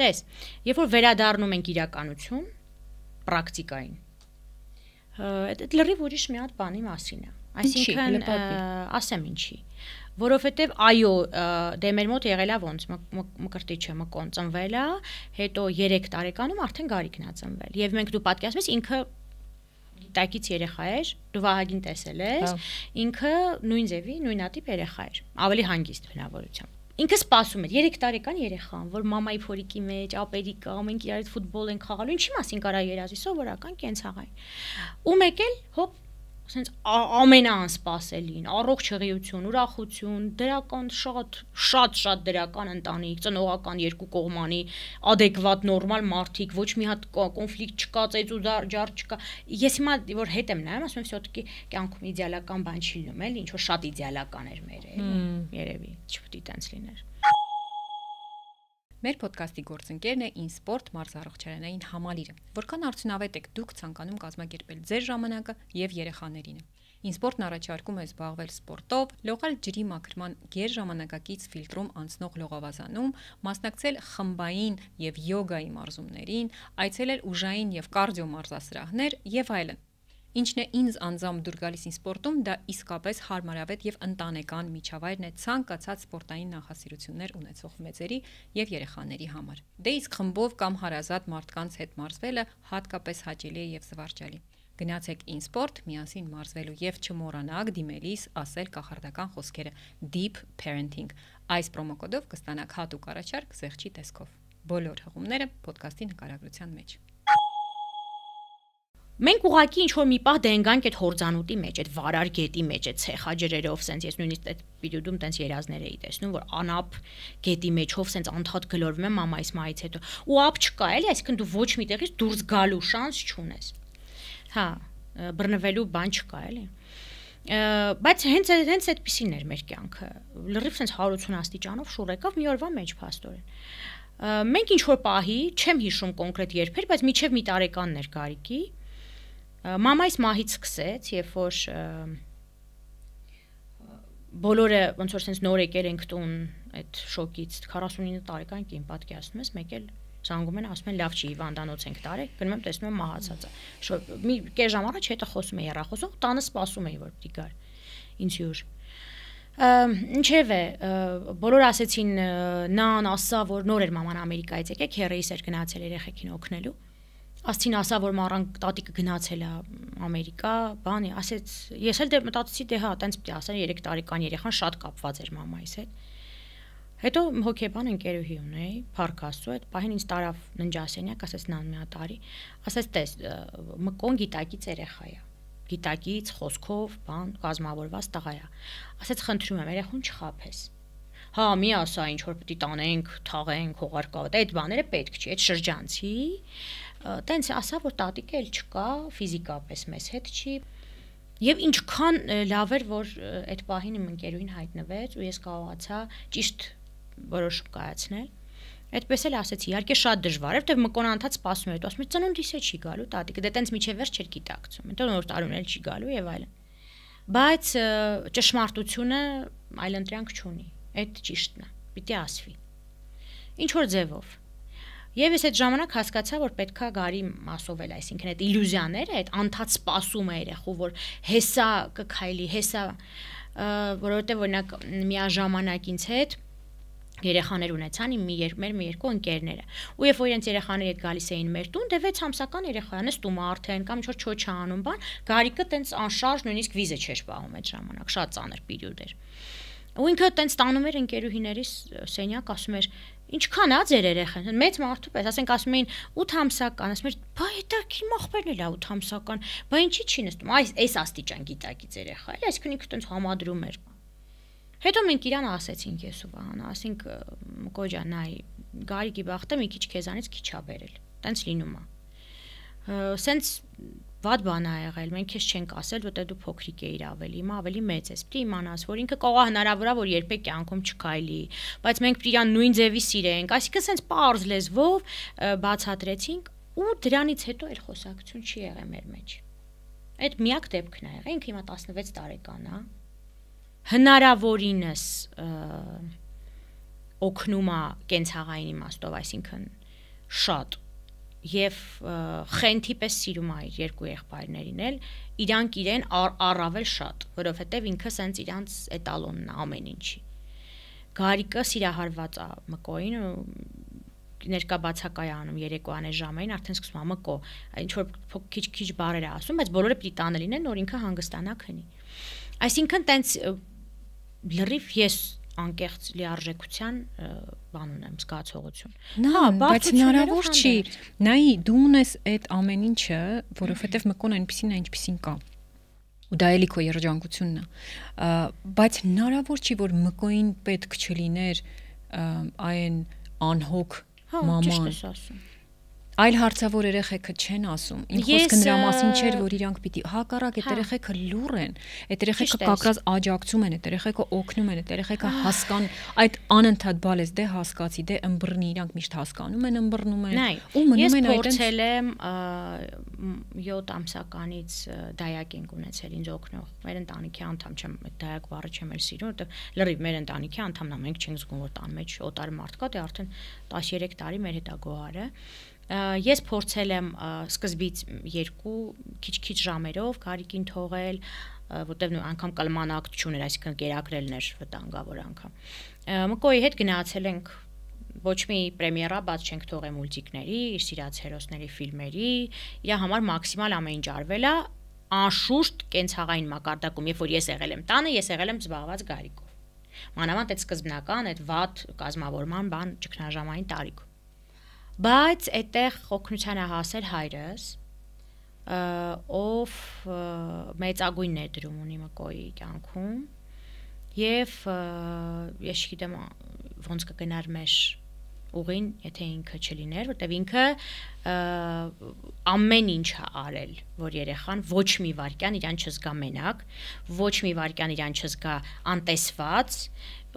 Տես, երբ որ վերադառնում ենք իրականություն, պրակտիկային, այդ լրիվ ուրիշ մի հատ բանի մասին է։ Այսինքն, ասեմ ինչի։ Որովհետև այո, դե մեր մոտ եղելա ոնց մկրտիչը մկոն ծնվելա, հետո 3 տարեկանում արդեն գարիկն ա ծնվել։ Եվ մենք դու պատկերացնես ինքը տակից երեխա էր, դու Վահագին տեսել ես, հա։ ինքը նույն ձևի, նույն ատիպ երեխա էր, ավելի հանգիստ բնավորությամբ ինքը սպասում էր 3 տարեկան երեխան, որ մամայի փորիկի մեջ, ապերիկը, ամենք իրար հետ ֆուտբոլ են խաղալու, ինչի մասին կարա երազի, սովորական կենցաղային։ Ու մեկ էլ հոպ ասենց ամենաանսպասելին, առողջ հղիություն, ուրախություն, դրական շատ շատ շատ դրական ընտանիք, ծնողական երկու կողմանի adekvat նորմալ մարդիկ, ոչ մի հատ կոնֆլիկտ չկա, ծեծու ջար չկա։ Ես հիմա որ հետ եմ նայում, ասում եմ, всё-таки կյանքում իդեալական բան չի լինում, էլ ինչ որ շատ իդեալական էր մեր, երևի, չպիտի տենց լիներ։ Մեր ոդկասթի գործընկերն է InSport մարզառողջարանային համալիրը։ Որքան արդյունավետ եք դուք ցանկանում կազմակերպել ձեր ժամանակը եւ երեխաներին։ InSport-ն առաջարկում է զբաղվել սպորտով, լողալ ջրի մաքրման ģեր ժամանակակից ֆիլտրում անցնող լողավազանում, մասնակցել խմբային եւ յոգայի մարզումներին, այցելել ուժային եւ կարդիո մարզասրահներ եւ այլն։ Ինչն է ինձ անձամբ դուր գալիս ին սպորտում, դա իսկապես հարմարավետ եւ ընտանեկան միջավայրն է ցանկացած սպորտային նախասիրություններ ունեցող մեծերի եւ երեխաների համար։ Դե իսկ խմբով կամ հարազատ մարդկանց հետ մարզվելը հատկապես հաճելի է եւ զվարճալի։ Գնացեք ինսպորտ միասին մարզվելու եւ չմոռանաք դիմելիս ասել կախարդական խոսքերը deep parenting։ Այս պրոմոկոդով կստանաք հատուկ առաջարկ զեղչի տեսքով։ Բոլոր հղումները ոդկասթի նկարագրության մեջ։ Մենք ուղակի ինչ որ մի պահ դենգանք այդ հորձանուտի մեջ, այդ վարար գետի մեջ, այդ ցեխաջրերով, սենց ես նույնիսկ այդ վիդեոդում տենց երազներ էի տեսնում, որ անապ գետի մեջով սենց անթատ գլորվում եմ մամա Իսմայից հետո։ Ու ապ չկա, էլի, այսինքն դու ոչ միտեղից դուրս գալու շանս չունես։ Հա, բռնվելու բան չկա, էլի։ Բայց հենց հենց այդպեսին էր մեր կյանքը։ Լրիվ սենց 180 աստիճանով շուռ եկավ մի օրվա մեջ փաստորեն մենք ինչ որ պահի, չեմ հիշում կոնկրետ երբեր, բայց միջև մի տարեկանն էր Գարիկի, Մամայս մահից սկսեց, երբ որ բոլորը ոնց որ sense նոր եկել ենք տուն այդ շոկից 49 տարեկան կին պատկերացնում ես, մեկ էլ զանգում են ասում են լավ չի հիվանդանոց ենք տարել գնում եմ տեսնում եմ մահացածը մի կես ժամ առաջ հետը խոսում էի հեռախոսով տանը սպասում էի որ պիտի գար ինձ յուր ինչևէ բոլոր ասեցին նան ասա որ նոր էր մաման ամերիկայից եկեք հերրիս էր գնացել երեխեքին օգնելու Աստին ասա որ մառան տատիկը գնացել է Ամերիկա, բանի, ասեց, ես էլ դե մտածեցի դե հա, տենց պիտի ասեն 3 տարեկան երեխան շատ կապված էր մամայիս հետ։ Հետո հոկեբան ընկերուհի ունեի, Փարքասու, այդ պահին ինձ տարավ ննջասենյակ, ասեց նա մի հատարի, ասեց տես, մկոն գիտակից երեխա է գիտակից, խոսքով, բան, կազմավորված տղա է։ Ասեց խնդրում եմ, երեխուն չխափես հա մի ասա ինչ որ պիտի տանենք, թաղենք, հողարկավետ, այդ բաները պետք չի, այդ շրջանցի տենց ասա որ տատիկը էլ չկա, ֆիզիկապես մեզ հետ չի։ Եվ ինչքան լավ էր, որ այդ պահին իմ ընկերուին հայտնվեց ու ես կարողացա ճիշտ որոշում կայացնել։ Այդպես էլ ասեցի, իհարկե շատ դժվար էր, որտեվ մկոն անդած սպասում էր, ասում էր ծնունդիս է չի գալու տատիկը, դե տենց միջև վերջ չէր գիտակցում, այնտեղ նոր տարուն էլ չի գալու եւ այլն։ Բայց ճշմարտությունը այլ ընտրանք չունի, այդ ճիշտն է, պիտի ասվի։ Ինչ որ ձևով Եվ ես այդ ժամանակ հասկացա, որ պետքա գարի մասով էլ, այսինքն այդ իլյուզիաները, այդ անթաց սպասումը երախու, որ հեսա կքայլի, հեսա, որովհետև օրինակ միաժամանակ ինձ հետ երեխաներ ունեցան իմ մեր մի երկու ընկերները։ Ու երբ որ իրենց երեխաները հետ գալիս էին մեր տուն, դե 6 ամսական երեխան է ստում արդեն կամ ինչ-որ չոչ անում բան, գարիկը տենց անշարժ նույնիսկ վիզը չէր պահում այդ ժամանակ, շատ ծանր պիրիոդ էր։ Ու ինքը տենց տանում էր ընկերուհիներիս սենյակ, ասում էր՝ Ինչքան է ձեր երեխան։ Մեծ մարդու պես, ասենք ասում էին 8 համսական, ասում էր, բա դա իմ ախպերն էլ է 8 համսական, բա ինչի՞ չի նստում։ Այս այս աստիճան գիտակից երեխա, էլ այսքան ինքը տենց համադրում էր։ Հետո մենք իրան ասեցինք ես ու Վահանը, ասենք Մկո ջան, այ Գարիկի բախտը մի քիչ քեզանից քիչ ա բերել։ Տենց լինում է։ Սենց վատ բան ա եղել, մենք քեզ չենք ասել, որտեղ դու փոքրիկ էիր ավելի, հիմա ավելի մեծ ես, պիտի իմանաս, որ ինքը կողա հնարավորա որ երբեք կյանքում չքայլի, բայց մենք պիտի իրան նույն ձևի սիրենք, այսինքն սենց པարզ լեզվով բացատրեցինք ու դրանից հետո էր խոսակցություն չի եղել մեր մեջ։ Այդ միակ դեպքն ա եղել, ինքը հիմա 16 տարեկան է։ Հնարավորինս օգնում է կենցաղային իմաստով, այսինքն շատ եւ խենթի պես սիրում է իր երկու եղբայրներին էլ իրանք իրեն ար, առավել շատ որովհետեւ ինքը սենց իրանց էտալոնն է ամեն ինչի Գարիկը սիրահարված է մկոին ու ներկա բացակայ անում երեկոանե ժամերին արդեն սկսում է մկո ինչ որ քիչ-քիչ բարեր է ասում բայց բոլորը պիտի տանելին են որ ինքը հանգստանա քնի այսինքն տենց լրիվ ես անկեղծ լիարժեքության բան ունեմ զգացողություն։ Նա, բայց հնարավոր չի։ Նայի, դու ունես այդ ամեն ինչը, որովհետև մկոն այնպեսին այնպեսին կա։ Ու դա էլի քո երջանկությունն է։ Բայց հնարավոր չի, որ մկոին պետք չլիներ այն անհոգ մաման։ Հա, ճիշտ ես ասում։ Այլ հարցավոր երեխեքը չեն ասում։ Իմ խոսքը նրա մասին չէր, որ իրանք պիտի հակառակ այդ հա։ երեխեքը լուր են, այդ երեխեքը կակրած աջակցում են, այդ երեխեքը օգնում են, այդ երեխեքը հասկան այդ անընդհատ բալես դե հասկացի, դե ըմբռնի, իրանք միշտ հասկանում են, ըմբռնում են ու մնում են այդպես։ Ես փորձել եմ 7 ամսականից դայակ ենք ունեցել ինձ օգնող։ Մեր ընտանիքի անդամ չեմ, այդ դայակ բառը չեմ էլ սիրում, որտեղ լրիվ մեր ընտանիքի անդամն է, մենք չենք զգում որ տան մեջ օտար մարդ կա, դե արդեն 13 տարի մեր հետագոհարը ես փորձել եմ սկզբից երկու քիչ-քիչ ժամերով կարիքին թողել որտեվ նույն անգամ կլմանակություն էր, այսինքն գերակրելն էր վտանգավոր անգամ։ Մկոյի հետ գնացել ենք ոչ մի պրեմիերա բաց չենք թողել մուլտիկների, իր սիրած հերոսների ֆիլմերի, իր համար մաքսիմալ ամեն ինչ արվել է անշուշտ կենցաղային մակարդակում, երբ որ ես եղել եմ տանը, ես եղել եմ զբաղված գարիկով։ Մանավանդ այդ սկզբնական, այդ վատ կազմավորման բան ճգնաժամային տարիքում։ Բայց այդտեղ օգնությանը հասել հայրս, ով մեծագույն ներդրում ունի Մկոյի կյանքում եւ ես չգիտեմ ոնց կգնար մեր ուղին, եթե ինքը չլիներ, որտեվ ինքը ամեն ինչ է արել, որ երեխան ոչ մի վարքյան իրան չզգա մենակ, ոչ մի վարքյան իրան չզգա անտեսված,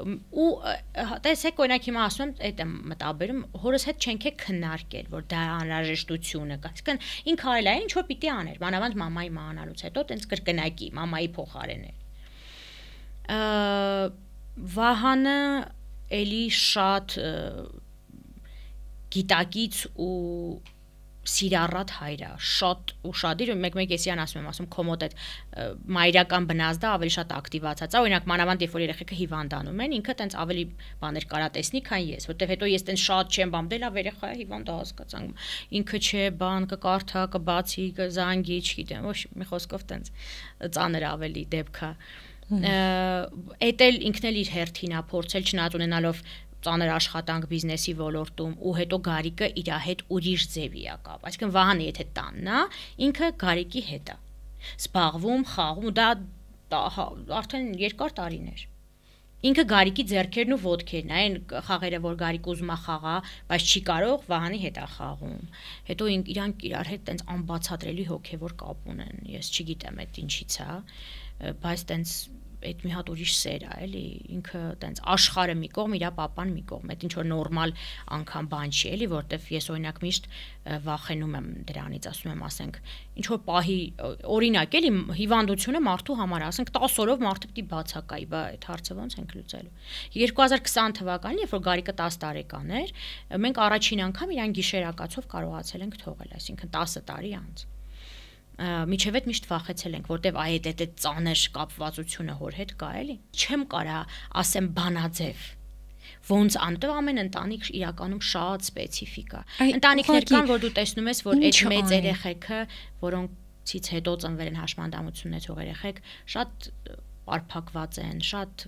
ու հա, տեսեք օրինակ հիմա ասում եմ այդ եմ մտաբերում հորս հետ չենք է քննարկել որ դա անհրաժեշտությունը կա այսինքն ինքը արել է ինչ որ պիտի աներ մանավանդ մամայի մահանալուց հետո տենց կրկնակի մամայի փոխարեն է վահանը էլի շատ գիտակից ու սիրառատ հայրա շատ ուրախadir ու մեկ-մեկ էսյան ասում եմ ասում կոմոդ այդ մայրական բնազդը ավելի շատ ակտիվացած է օրինակ մանավանդ երբ որ երեխեքը հիվանդանում են ինքը տենց ավելի բաներ կարա տեսնի քան ես որտեվ հետո ես տենց շատ չեմ բամ դելա երեխա է հիվանդ է հասկացան ինքը չէ բան կկարթա կբացի կզանգի չգիտեմ ոչ մի խոսքով տենց ծանր ավելի դեպքա այդ էլ ինքն էլ իր հերթին ա փորձել չնայած ունենալով ծանր աշխատանք բիզնեսի ոլորտում ու հետո Գարիկը իր հետ ուրիշ ձևի է կապ։ Այսինքն Վահանը եթե տաննա, ինքը Գարիկի հետ է զբաղվում, խաղում, դա, դա հա, արդեն երկար տարիներ ինքը Գարիկի зерքերն ու ոդքերն այն խաղերը, որ Գարիկ ուզում է խաղա, բայց չի կարող Վահանի հետ է խաղում։ Հետո իրանք իրար հետ տենց անբացատրելի հոգևոր կապ ունեն։ Ես չգիտեմ այդ ինչից է, բայց տենց այդ մի հատ ուրիշ սեր է, էլի, ինքը տենց աշխարհը մի կողմ, իր պապան մի կողմ, այդ ինչ որ նորմալ անգամ բան չի, էլի, որտեվ ես օրինակ միշտ վախենում եմ դրանից, ասում եմ, ասենք, ինչ որ պահի օրինակ, էլի, հիվանդությունը մարդու համար, ասենք 10 օրով մարդը պիտի բացակայի, բա այդ հարցը ո՞նց ենք լուծելու։ 2020 թվականին, երբ որ Գարիկը 10 տարեկան էր, մենք առաջին անգամ իրան գիշերակացով կարողացել ենք թողել, այսինքն 10 տարի անց միջև այդ միշտ վախեցել ենք, որտեվ այ այդ այդ ծանր կապվածությունը հոր հետ կա էլի։ Չեմ կարա ասեմ բանաձև ոնց անտո ամեն ընտանիք իրականում շատ սպეციფիկ է։ Ընտանիքներ կան, որ դու տեսնում ես, որ այդ մեծ երեխեքը, որոնցից հետո ծնվել են հաշմանդամություններով երեխեք, շատ արփակված են, շատ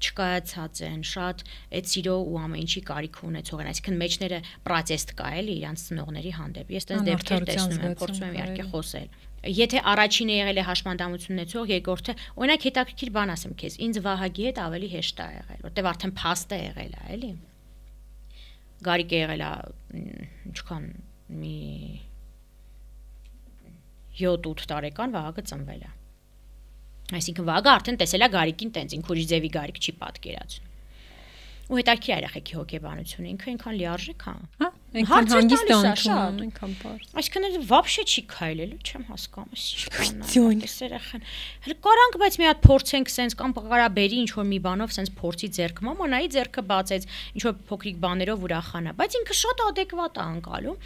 չկայացած են, շատ այդ սիրո ու ամեն ինչի կարիք ունեցող են, այսինքն մեջները պրոտեստ կա էլի իրանց ծնողների հանդեպ։ Ես տես դեպքեր տեսնում եմ, փորձում եմ իհարկե խոսել։ Եթե առաջինը եղել է հաշմանդամությունեցող, երկրորդը, օրինակ հետաքրքիր բան ասեմ քեզ, ինձ Վահագի հետ ավելի հեշտ է եղել, որտեվ արդեն փաստ է եղել, էլի։ Գարիկը եղել է ինչքան մի 7-8 տարեկան Վահագը ծնվել է։ Այսինքն Վահագը արդեն տեսել է Գարիկին տենց, ինքուրի ձևի Գարիկ չի պատկերացնում ու հետաքրքիր երեխեքի հոգեբանությունը ինքը այնքան լիարժեք հա, է հա այնքան հանգիստ անդում այնքան բարձ այսինքն էլ вообще չի քայլելու չեմ հասկանում ինչ այս երեխան հələ կարանք բայց մի հատ փորձենք սենց կամ կարա բերի ինչ որ մի բանով սենց փորձի ձերքը մամանայի ձերքը բացեց ինչ որ փոքրիկ բաներով ուրախանա բայց ինքը շատ adekvat է անցալու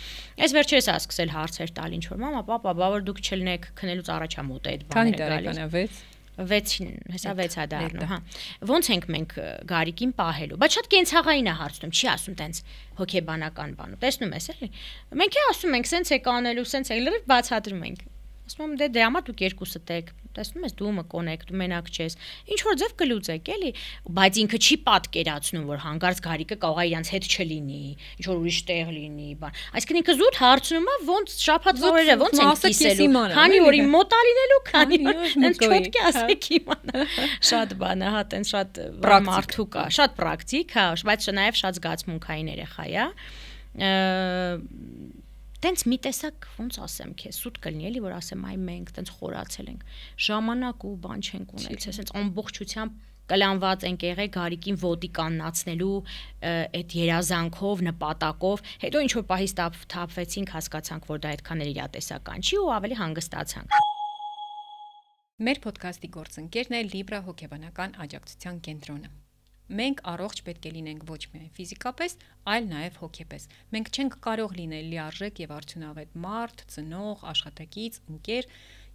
այս վերջերս է սկսել հարցեր տալ ինչ որ մամա պապա բա որ դուք չլնեք քնելուց առաջ ամոտ է այդ բանը գալիս քանի տարեկան է 6 6-ին, հեսա 6-ա դառնում, հա։ Ոնց ենք մենք Գարիկին պահելու։ Բայց շատ կենցաղային է հարցնում, չի ասում տենց հոգեբանական բան։ Տեսնում ես էլի։ Մենք է ասում ենք, սենց է կանելու, սենց է լրիվ բացատրում ենք։ Ասում եմ դե դրա համար դուք երկուսը տեք տեսնում ես դու մկոնեկ, դու մենակ չես։ Ինչ որ ձև գլուծեք, էլի, բայց ինքը չի պատկերացնում, որ հանկարծ Գարիկը կարող է իրանց հետ չլինի, ինչ որ ուրիշ տեղ լինի, բան։ Այսինքն ինքը զուտ հարցնում է, ոնց շափած օրերը ոնց են կիսելու։ Քանի որ իմ մոտ ալինելու, քանի որ ինձ չոտքի ասեք հա։ իմանա։ Շատ բան է, հա, տենց շատ մարդու կա, շատ պրակտիկ, հա, բայց նաև շատ զգացմունքային երեխա է տենց մի տեսակ ոնց ասեմ քեզ սուտ կլինի էլի որ ասեմ այ մենք տենց խորացել ենք ժամանակ ու բան չենք ունեցել ասենց ամբողջությամբ կլանված ենք եղել գարիկին ոտի կաննացնելու այդ երազանքով, նպատակով, հետո ինչ որ պահից թափվեցինք, հասկացանք, որ դա այդքան էլ իրատեսական չի ու ավելի հանգստացանք։ Մեր ոդկասթի գործընկերն է Libra հոգեբանական աջակցության կենտրոնը մենք առողջ պետք է լինենք ոչ միայն ֆիզիկապես, այլ նաև հոգեպես։ Մենք չենք կարող լինել լիարժեք եւ արդյունավետ մարդ, ծնող, աշխատակից, ընկեր,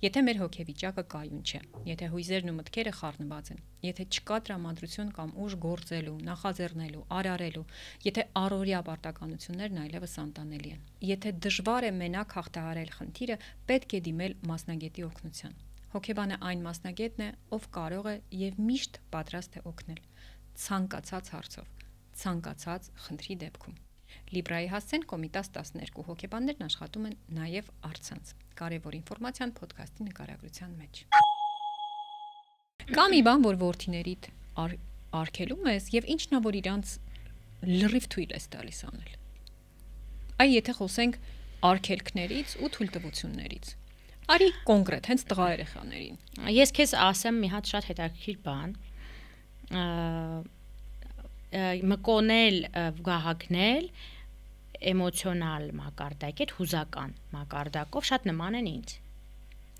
եթե մեր հոգեվիճակը կայուն չէ, եթե հույզերն ու մտքերը խառնված են, եթե չկա տրամադրություն կամ ուժ գործելու, նախաձեռնելու, արարելու, եթե առօրյա պարտականություններն այլևս անտանելի են։ Եթե դժվար է մենակ հաղթահարել խնդիրը, պետք է դիմել մասնագետի օգնության։ Հոգեբանը այն մասնագետն է, ով կարող է եւ միշտ պատրաստ է օգնել ցանկացած հարցով, ցանկացած խնդրի դեպքում։ Լիբրայի հասցեն կոմիտաս 12 հոկեբաններն աշխատում են նաև առցանց։ Կարևոր ինֆորմացիան ոդքասթի նկարագրության մեջ։ Կա մի բան, որ worth-իներիդ արկելում ես եւ ինչն է որ իրանց լրիվ թույլ ես տալիս անել։ Այ եթե խոսենք արկելքներից ու թույլտվություններից։ Արի կոնկրետ, հենց տղա երեխաներին։ Ես քեզ ասեմ մի հատ շատ հետաքրքիր բան, մկոնել, գահակնել էմոցիոնալ մակարդակ, այդ հուզական մակարդակով շատ նման են ինձ։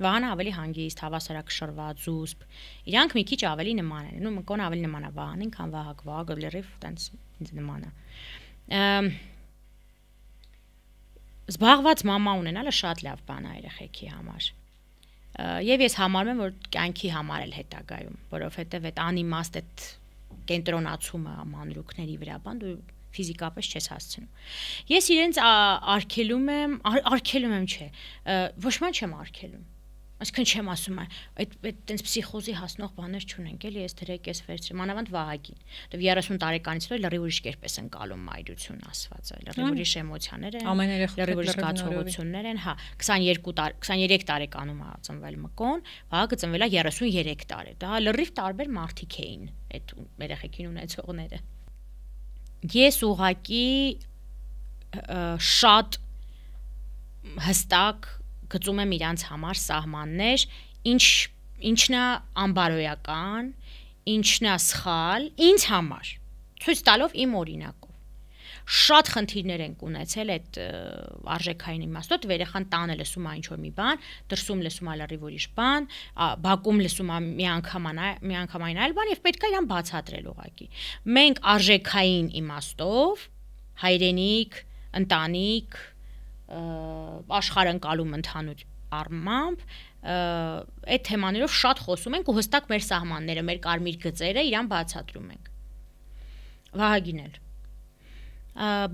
Վահանը ավելի հանգիստ, հավասարակշռված, զուսպ։ Իրանք մի քիչ ավելի նման են։ Նու մկոն ավելի նման է Վահանին, քան Վահակ, Վահակը լրիվ տենց ինձ նման է։ Զբաղված մամա ունենալը շատ լավ բան է երեխեքի համար Եվ ես համարում եմ, որ կյանքի համար էլ հետագայում, որովհետև այդ անիմաստ այդ կենտրոնացումը մանրուքների վրա, բան դու ֆիզիկապես չես հասցնում։ Ես իրենց արկելում եմ, արկելում եմ չէ, ոչ ման չեմ արկելում այսքան չեմ ասում այդ այդ տենց ֆսիխոզի հասնող բաներ չունենք էլի ես դրեք ես վերցրի մանավանդ վահագին դեռ 30 տարեկանից հետո լրիվ ուրիշ կերպես են կալում մայրություն ասվածը լրիվ հա։ ուրիշ էմոցիաներ են լրիվ ուրիշ զգացողություններ են հա 22 23 տարեկանում է ծնվել մկոն վահագը ծնվել է 33 տարի դա լրիվ տարբեր մարդիկ էին այդ երեխեքին ունեցողները ես ուղակի շատ հստակ գծում եմ իրանց համար սահմաններ, ինչ ինչն է անբարոյական, ինչն է սխալ ինձ համար։ Ցույց տալով իմ օրինակով։ Շատ խնդիրներ են ունեցել այդ արժեքային իմաստով, վերեխան տանը լսում է ինչ-որ մի բան, դրսում լսում է լրիվ ուրիշ բան, բակում լսում է մի անգամանալ մի անգամային այլ բան եւ պետք է իրան բացատրել ուղակի։ Մենք արժեքային իմաստով հայրենիք, ընտանիք, աշխարհընկալում ընդհանուր առմամբ այդ թեմաներով շատ խոսում ենք ու հստակ մեր սահմանները, մեր կարմիր գծերը իրան բացատրում ենք։ Վահագին էլ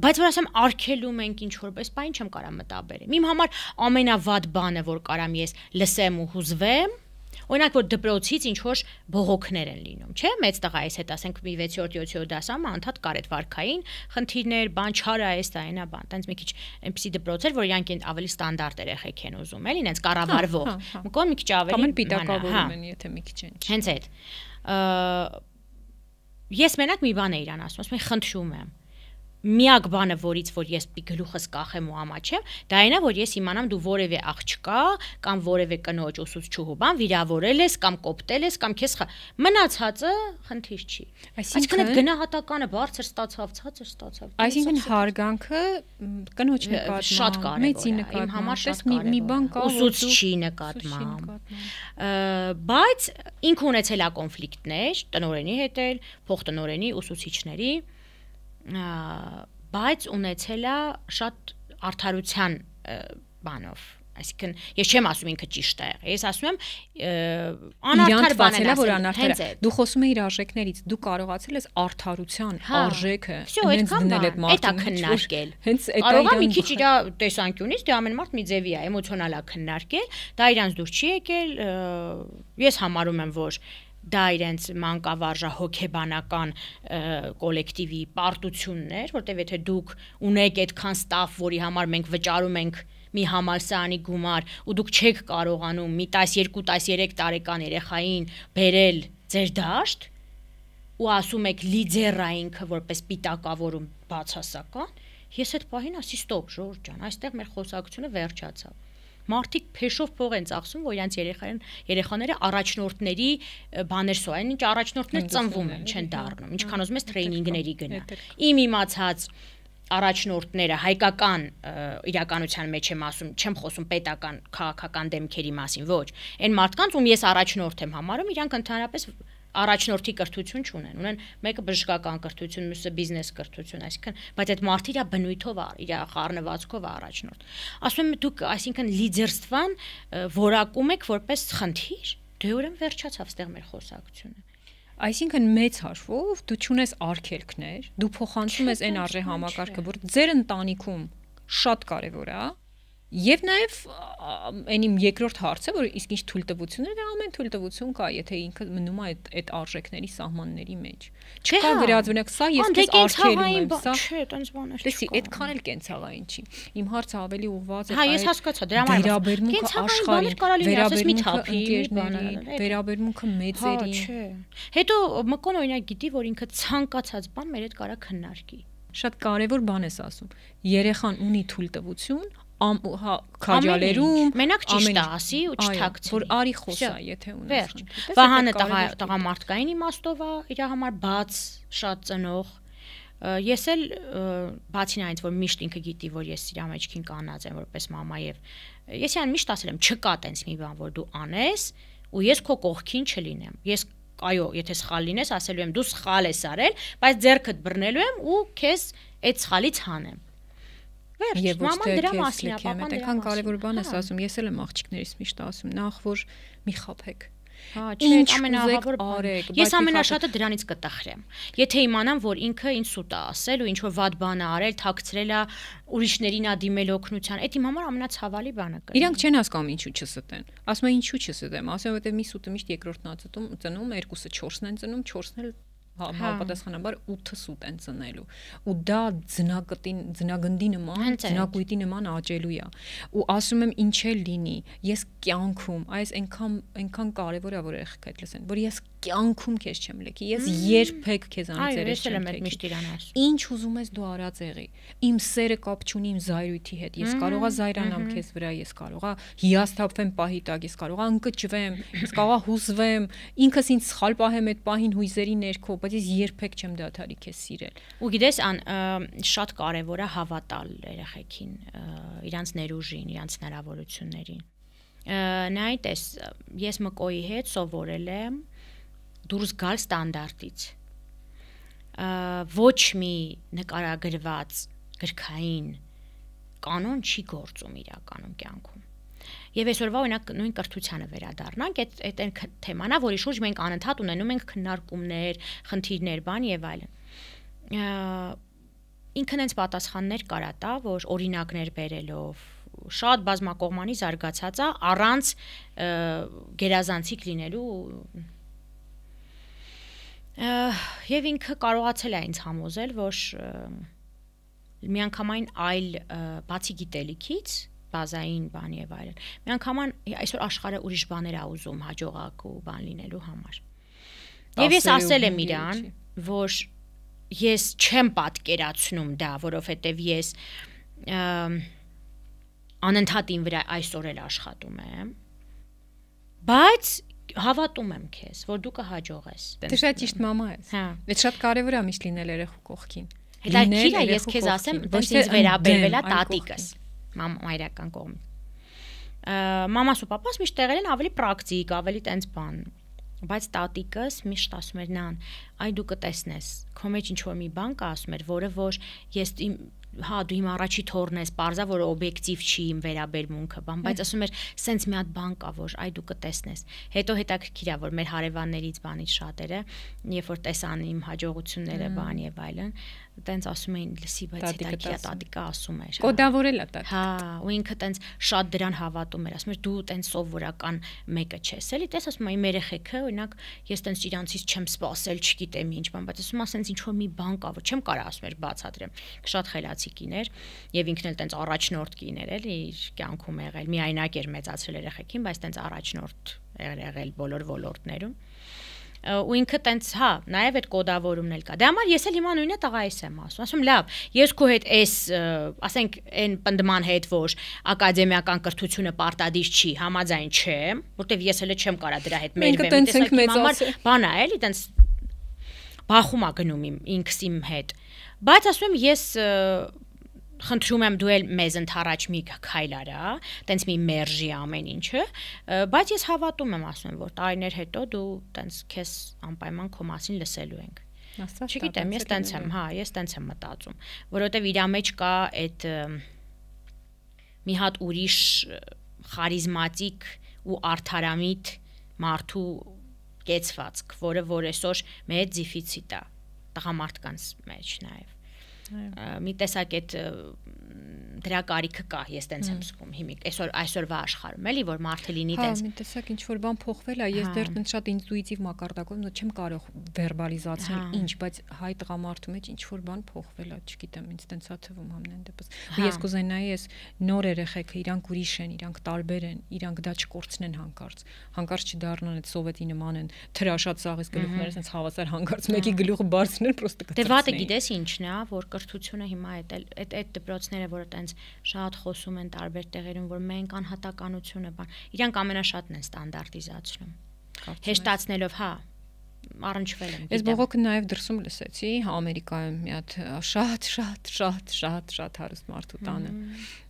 բայց որ ասեմ արկելում ենք ինչ որ պես, բա ինչ եմ կարա մտաբերեմ։ Իմ համար ամենավատ բանը, որ կարամ ես լսեմ ու հուզվեմ, Օրինակ որ դպրոցից ինչ որ բողոքներ են լինում, չէ՞, մեծ տղայիս հետ, ասենք մի 6-րդ 7-րդ դասամա անդադ կարեթ վարքային խնդիրներ, բան չար է այս տայնա բան, տենց մի քիչ այնպեսի դպրոց էր, որ իրանք ավելի ստանդարտ երեխեք են ուզում, էլի, ինձ կառավարվող։ Մկոմ հա, հա, հա, մի քիչ ավելի կամ պիտակավորում են, եթե մի քիչ են։ Հենց այդ։ Ես մենակ մի բան է իրան ասում, ասում եմ խնդրում եմ միակ բանը, որից որ ես գլուխս կախեմ ու ամաչեմ, դա այն է, որ ես իմանամ դու որևէ աղջկա կամ որևէ կնոջ ուսուցչուհու բան վիրավորել ես կամ կոպտել ես կամ քեզ մնացածը խնդիր չի։ Այսինքն այդ գնահատականը բարձր ստացավ, ցածր ստացավ։ Այսինքն հարգանքը կնոջ նկատմամբ շատ կարևոր է։ Իմ համար շատ կարևոր է։ Մի բան կա ուսուցչի նկատմամբ։ Բայց ինքը ունեցել է կոնֆլիկտներ տնորենի հետ էլ, փոխտնորենի ուսուցիչների բայց ունեցել է շատ արդարության բանով այսինքն ես չեմ ասում ինքը ճիշտ է ես ասում եմ անարդար բան է որ անարդար է դու խոսում ես իր արժեքներից դու կարողացել ես արդարության հա, արժեքը հենց դնել այդ մարդուն էտա քննարկել հենց էտա կարող է մի քիչ իր տեսանկյունից դե ամեն մարդ մի ձևի է էմոցիոնալ է քննարկել դա իրանց դուր չի եկել ես համարում եմ որ դա իրենց մանկավարժա հոգեբանական կոլեկտիվի պարտությունն էր, որտեվ եթե դուք ունեք այդքան ստաֆ, որի համար մենք վճարում ենք մի համալսարանի գումար ու դուք չեք կարողանում մի 12-13 տարեկան երեխային բերել ձեր դաշտ ու ասում եք լիդերայինքը որպես պիտակավորում բացասական, ես այդ պահին ասի ստոպ, Ժորժ ջան, այստեղ մեր խոսակցությունը վերջացավ մարդիկ փեշով փող են ծախսում, որ իրենց երեխան երեխաները առաջնորդների բաներ սո, այն ինչ առաջնորդներ ծնվում են, չեն հա, դառնում, հա, ինչքան ուզում ես հա, տրեյնինգների գնա։ Իմ իմացած առաջնորդները հայկական իրականության մեջ եմ ասում, չեմ խոսում պետական քաղաքական դեմքերի մասին, ոչ։ Այն մարդկանց, ում ես առաջնորդ եմ համարում, իրանք ընդհանրապես առաջնորդի կրթություն չունեն, ունեն մեկը բժշկական կրթություն, մյուսը բիզնես կրթություն, այսինքն, բայց այդ մարդը իր բնույթով, իր խառնվածքով է առաջնորդ։ Ասում եմ դուք, այսինքն լիդերստվան որակում եք որպես խնդիր, դե ուրեմն վերջացավ ստեղ մեր խոսակցությունը։ Այսինքն մեծ հաշվով դու ճունես արկելքներ, դու փոխանցում ես այն արժե համակարգը, որ ձեր ընտանիքում շատ կարևոր է, հա Եվ նաև այն իմ երկրորդ հարցը, որ իսկ ինչ թույլտվություններ, դա ամեն թույլտվություն կա, եթե ինքը մնում է այդ այդ արժեքների սահմանների մեջ։ Չկա վերածվնակ սա, ես քեզ արգելում եմ սա։ Չէ, այտենց բաներ չկա։ Լսի, այդքան էլ կենցաղային չի։ Իմ հարցը ավելի ուղղված է Հա, ես հասկացա, դրա համար։ Վերաբերմունքը աշխարհին, վերաբերմունքը ընկերներին, վերաբերմունքը մեծերին։ Հա, չէ։ Հետո մկոն օրինակ գիտի, որ ինքը ցանկացած բան մեր հետ կարա քննարկի շատ կարևոր բան ես ասում։ Երեխան ունի թույլտվություն, ամ հա քաջալերում մենակ ճիշտ է ասի ու չթակցի որ արի խոսա եթե ունես վահանը տղամարդկային իմաստով է իր համար բաց շատ ծնող ես էլ բացին այնից որ միշտ ինքը գիտի որ ես իր մեջքին կանած եմ որպես մամա եւ ես իրան միշտ ասել եմ չկա տենց մի բան որ դու անես ու ես քո կողքին չլինեմ ես այո, եթե սխալ լինես, ասելու եմ դու սխալ ես արել, բայց ձերքդ բռնելու եմ ու քեզ այդ սխալից հանեմ։ Վերջ, եւ ոչ թե դրա մասին է, պապան դրա։ Այդքան կարևոր բան ես հա։ ասում, ես էլ եմ աղջիկներից միշտ ասում, նախ որ մի խափեք։ Հա, չէ, ամենահավավոր արեք։ Ես ամենաշատը դրանից կտխրեմ։ Եթե իմանամ, որ ինքը ինձ սուտ է ասել ու ինչ որ վատ բան է արել, թաքցրել է ուրիշներին ադիմել օգնության, այդ իմ համար ամենացավալի բանը կա։ Իրանք չեն հասկանում ինչու չստեն։ Ասում են ինչու չստեմ, ասեմ, որովհետև մի սուտը միշտ երկրորդն ածտում, ծնում, երկուսը 4-ն են ծնում, 4-ն էլ Հա, հա։ համապատասխանաբար 8-ը սուտ են ծնելու ու դա ձնակտին ձնագնդի նման ձնակույտի նման աճելու է ու ասում եմ ինչ է լինի ես կյանքում այս այնքան այնքան կարևոր է որ եղքեդ լսեն որ ես կյանքում քեզ չեմ լքի ես երբեք քեզանից երես չեմ լքի ինչ ուզում ես դու արած եղի իմ սերը կապ չունի իմ զայրույթի հետ ես կարողա զայրանամ քեզ վրա ես կարողա հիասթափվեմ պահի տակ ես կարողա ընկճվեմ ես կարողա հուզվեմ ինքս ինձ սխալ պահեմ այդ պահին հույզերի ներքո բայց ես երբեք չեմ դադարի քեզ սիրել։ Ու գիտես, ան շատ կարևոր է հավատալ երեխեքին, իրանց ներուժին, իրանց հնարավորություններին։ Նայեք, ես ես մկոյի հետ սովորել եմ դուրս գալ ստանդարտից։ Ոչ մի նկարագրված գրքային կանոն չի գործում իրականում կյանքում Եվ այսօրվա օրինակ նույն կրթությանը վերադառնանք, այդ այդ այն թեմանա, որի շուրջ մենք անընդհատ ունենում ենք քննարկումներ, խնդիրներ, բան եւ այլն։ Ինքն հենց պատասխաններ կարա տա, որ օրինակներ բերելով շատ բազմակողմանի զարգացած է առանց գերազանցիկ լինելու եւ ինքը կարողացել է ինձ համոզել, որ միանգամայն այլ բացի գիտելիքից բազային բան եւ այլն։ Միանգամայն այսօր աշխարհը ուրիշ բաներ է ուզում հաջողակ ու բան լինելու համար։ Եվ ես ասել եմ իրան, որ ես չեմ պատկերացնում դա, որովհետեւ ես անընդհատ ին վրա այսօր էլ աշխատում եմ։ Բայց հավատում եմ քեզ, որ դու կհաջողես։ Դու դե շատ ճիշտ մամա ես։ Հա։ Դա շատ կարևոր է միշտ լինել երեխու կողքին։ Հետաքրքիր է, ես քեզ ասեմ, ոչ թե վերաբերվելա տատիկս մայրական կողմից։ Մամաս ու papas միշտ եղել են ավելի պրակտիկ, ավելի տենց բան բայց տատիկս միշտ ասում էր նան այ դու կտեսնես քո մեջ ինչ որ մի բան կա ասում էր որը որ ես իմ հա դու իմ առաջի թորն ես parza որ օբյեկտիվ չի իմ վերաբերմունքը բան բայց ասում էր սենց մի հատ բան կա որ այ դու կտեսնես հետո հետաքրքիր է որ մեր հարևաններից բանից շատերը երբ որ տեսան իմ հաջողությունները բան եւ այլն տենց ասում էին լսի, բայց հետաքիա տատիկա ասում էր։ հա։ Կոդավորել է տատիկա։ Հա, ու ինքը տենց շատ դրան հավատում էր, ասում էր դու տենց սովորական մեկը չես, էլի։ Տես ասում եմ երեխեքը, օրինակ, ես տենց իրանցից չեմ սпасել, չգիտեմ ինչ բան, բայց ասում ասենց ինչ որ մի բան կա, որ չեմ կարող ասում էր բացատրեմ։ Շատ խելացի կիներ եւ ինքն էլ տենց առաջնորդ կիներ, էլի իր կյանքում եղել։ Միայնակ էր մեծացրել երեխեքին, բայց տենց առաջնորդ եղել բոլոր ոլորտներում ու ինքը տենց հա նաև այդ կոդավորումն էլ կա դրա դե համար ես էլ հիմա նույնը տղայիս եմ ասում ասում լավ ես քո հետ էս ասենք այն պնդման հետ որ ակադեմիական կրթությունը պարտադիր չի համաձայն չեմ որտեվ ես էլ չեմ կարա դրա հետ մեր բեմ տեսակի համար բանա էլի տենց բախում ա գնում իմ ինքս իմ հետ բայց ասում եմ ես խնդրում եմ դու էլ մեզ ընթառաջ մի քայլ արա, տենց մի մերժի ամեն ինչը, բայց ես հավատում եմ ասում եմ, որ տարիներ հետո դու տենց քեզ անպայման քո մասին լսելու ենք։ Աստված, չգիտեմ, ես տենց եմ, հա, ես տենց եմ մտածում, որովհետև իրա մեջ կա այդ մի հատ ուրիշ խարիզմատիկ ու արթարամիտ մարդու կեցվածք, որը որ այսօր մեծ դեֆիցիտ է տղամարդկանց մեջ նաև մի տեսակ այդ դրա կարիքը կա, ես տենց եմ զգում հիմիկ։ Այսօր այսօրվա աշխարհում էլի որ մարդը լինի հա, տենց։ Հա, մի տեսակ ինչ որ բան փոխվել է, ես հա։ դեռ տենց շատ ինտուիտիվ մակարդակով նո չեմ կարող վերբալիզացնել հա։ ինչ, բայց հայ տղամարդու մեջ ինչ որ բան փոխվել է, չգիտեմ, ինձ տենց է թվում համնեն դեպս։ Ու ես կուզենայի ես նոր երեխեքը իրանք ուրիշ են, իրանք տարբեր են, իրանք դա չկորցնեն հանկարծ։ Հանկարծ չդառնան այդ սովետի նման են թրաշած սաղից գլուխները տենց հավասար հանկարծ մեկի գլուխը բարձրներ պրոստը կտրցնեն։ Դե վատը գիտես ինչն է, որ կրթությունը հիմա այդ այդ դպրոցները ընկերները, որը տենց շատ խոսում են տարբեր տեղերում, որ մենք անհատականությունը բան, իրանք ամենաշատն են ստանդարտիզացնում։ Հեշտացնելով, հա, առնչվել եմ։ Ես բողոքը նաև դրսում լսեցի Ամերիկայում մի հատ շատ շատ շատ շատ շատ հարուստ մարդու տանը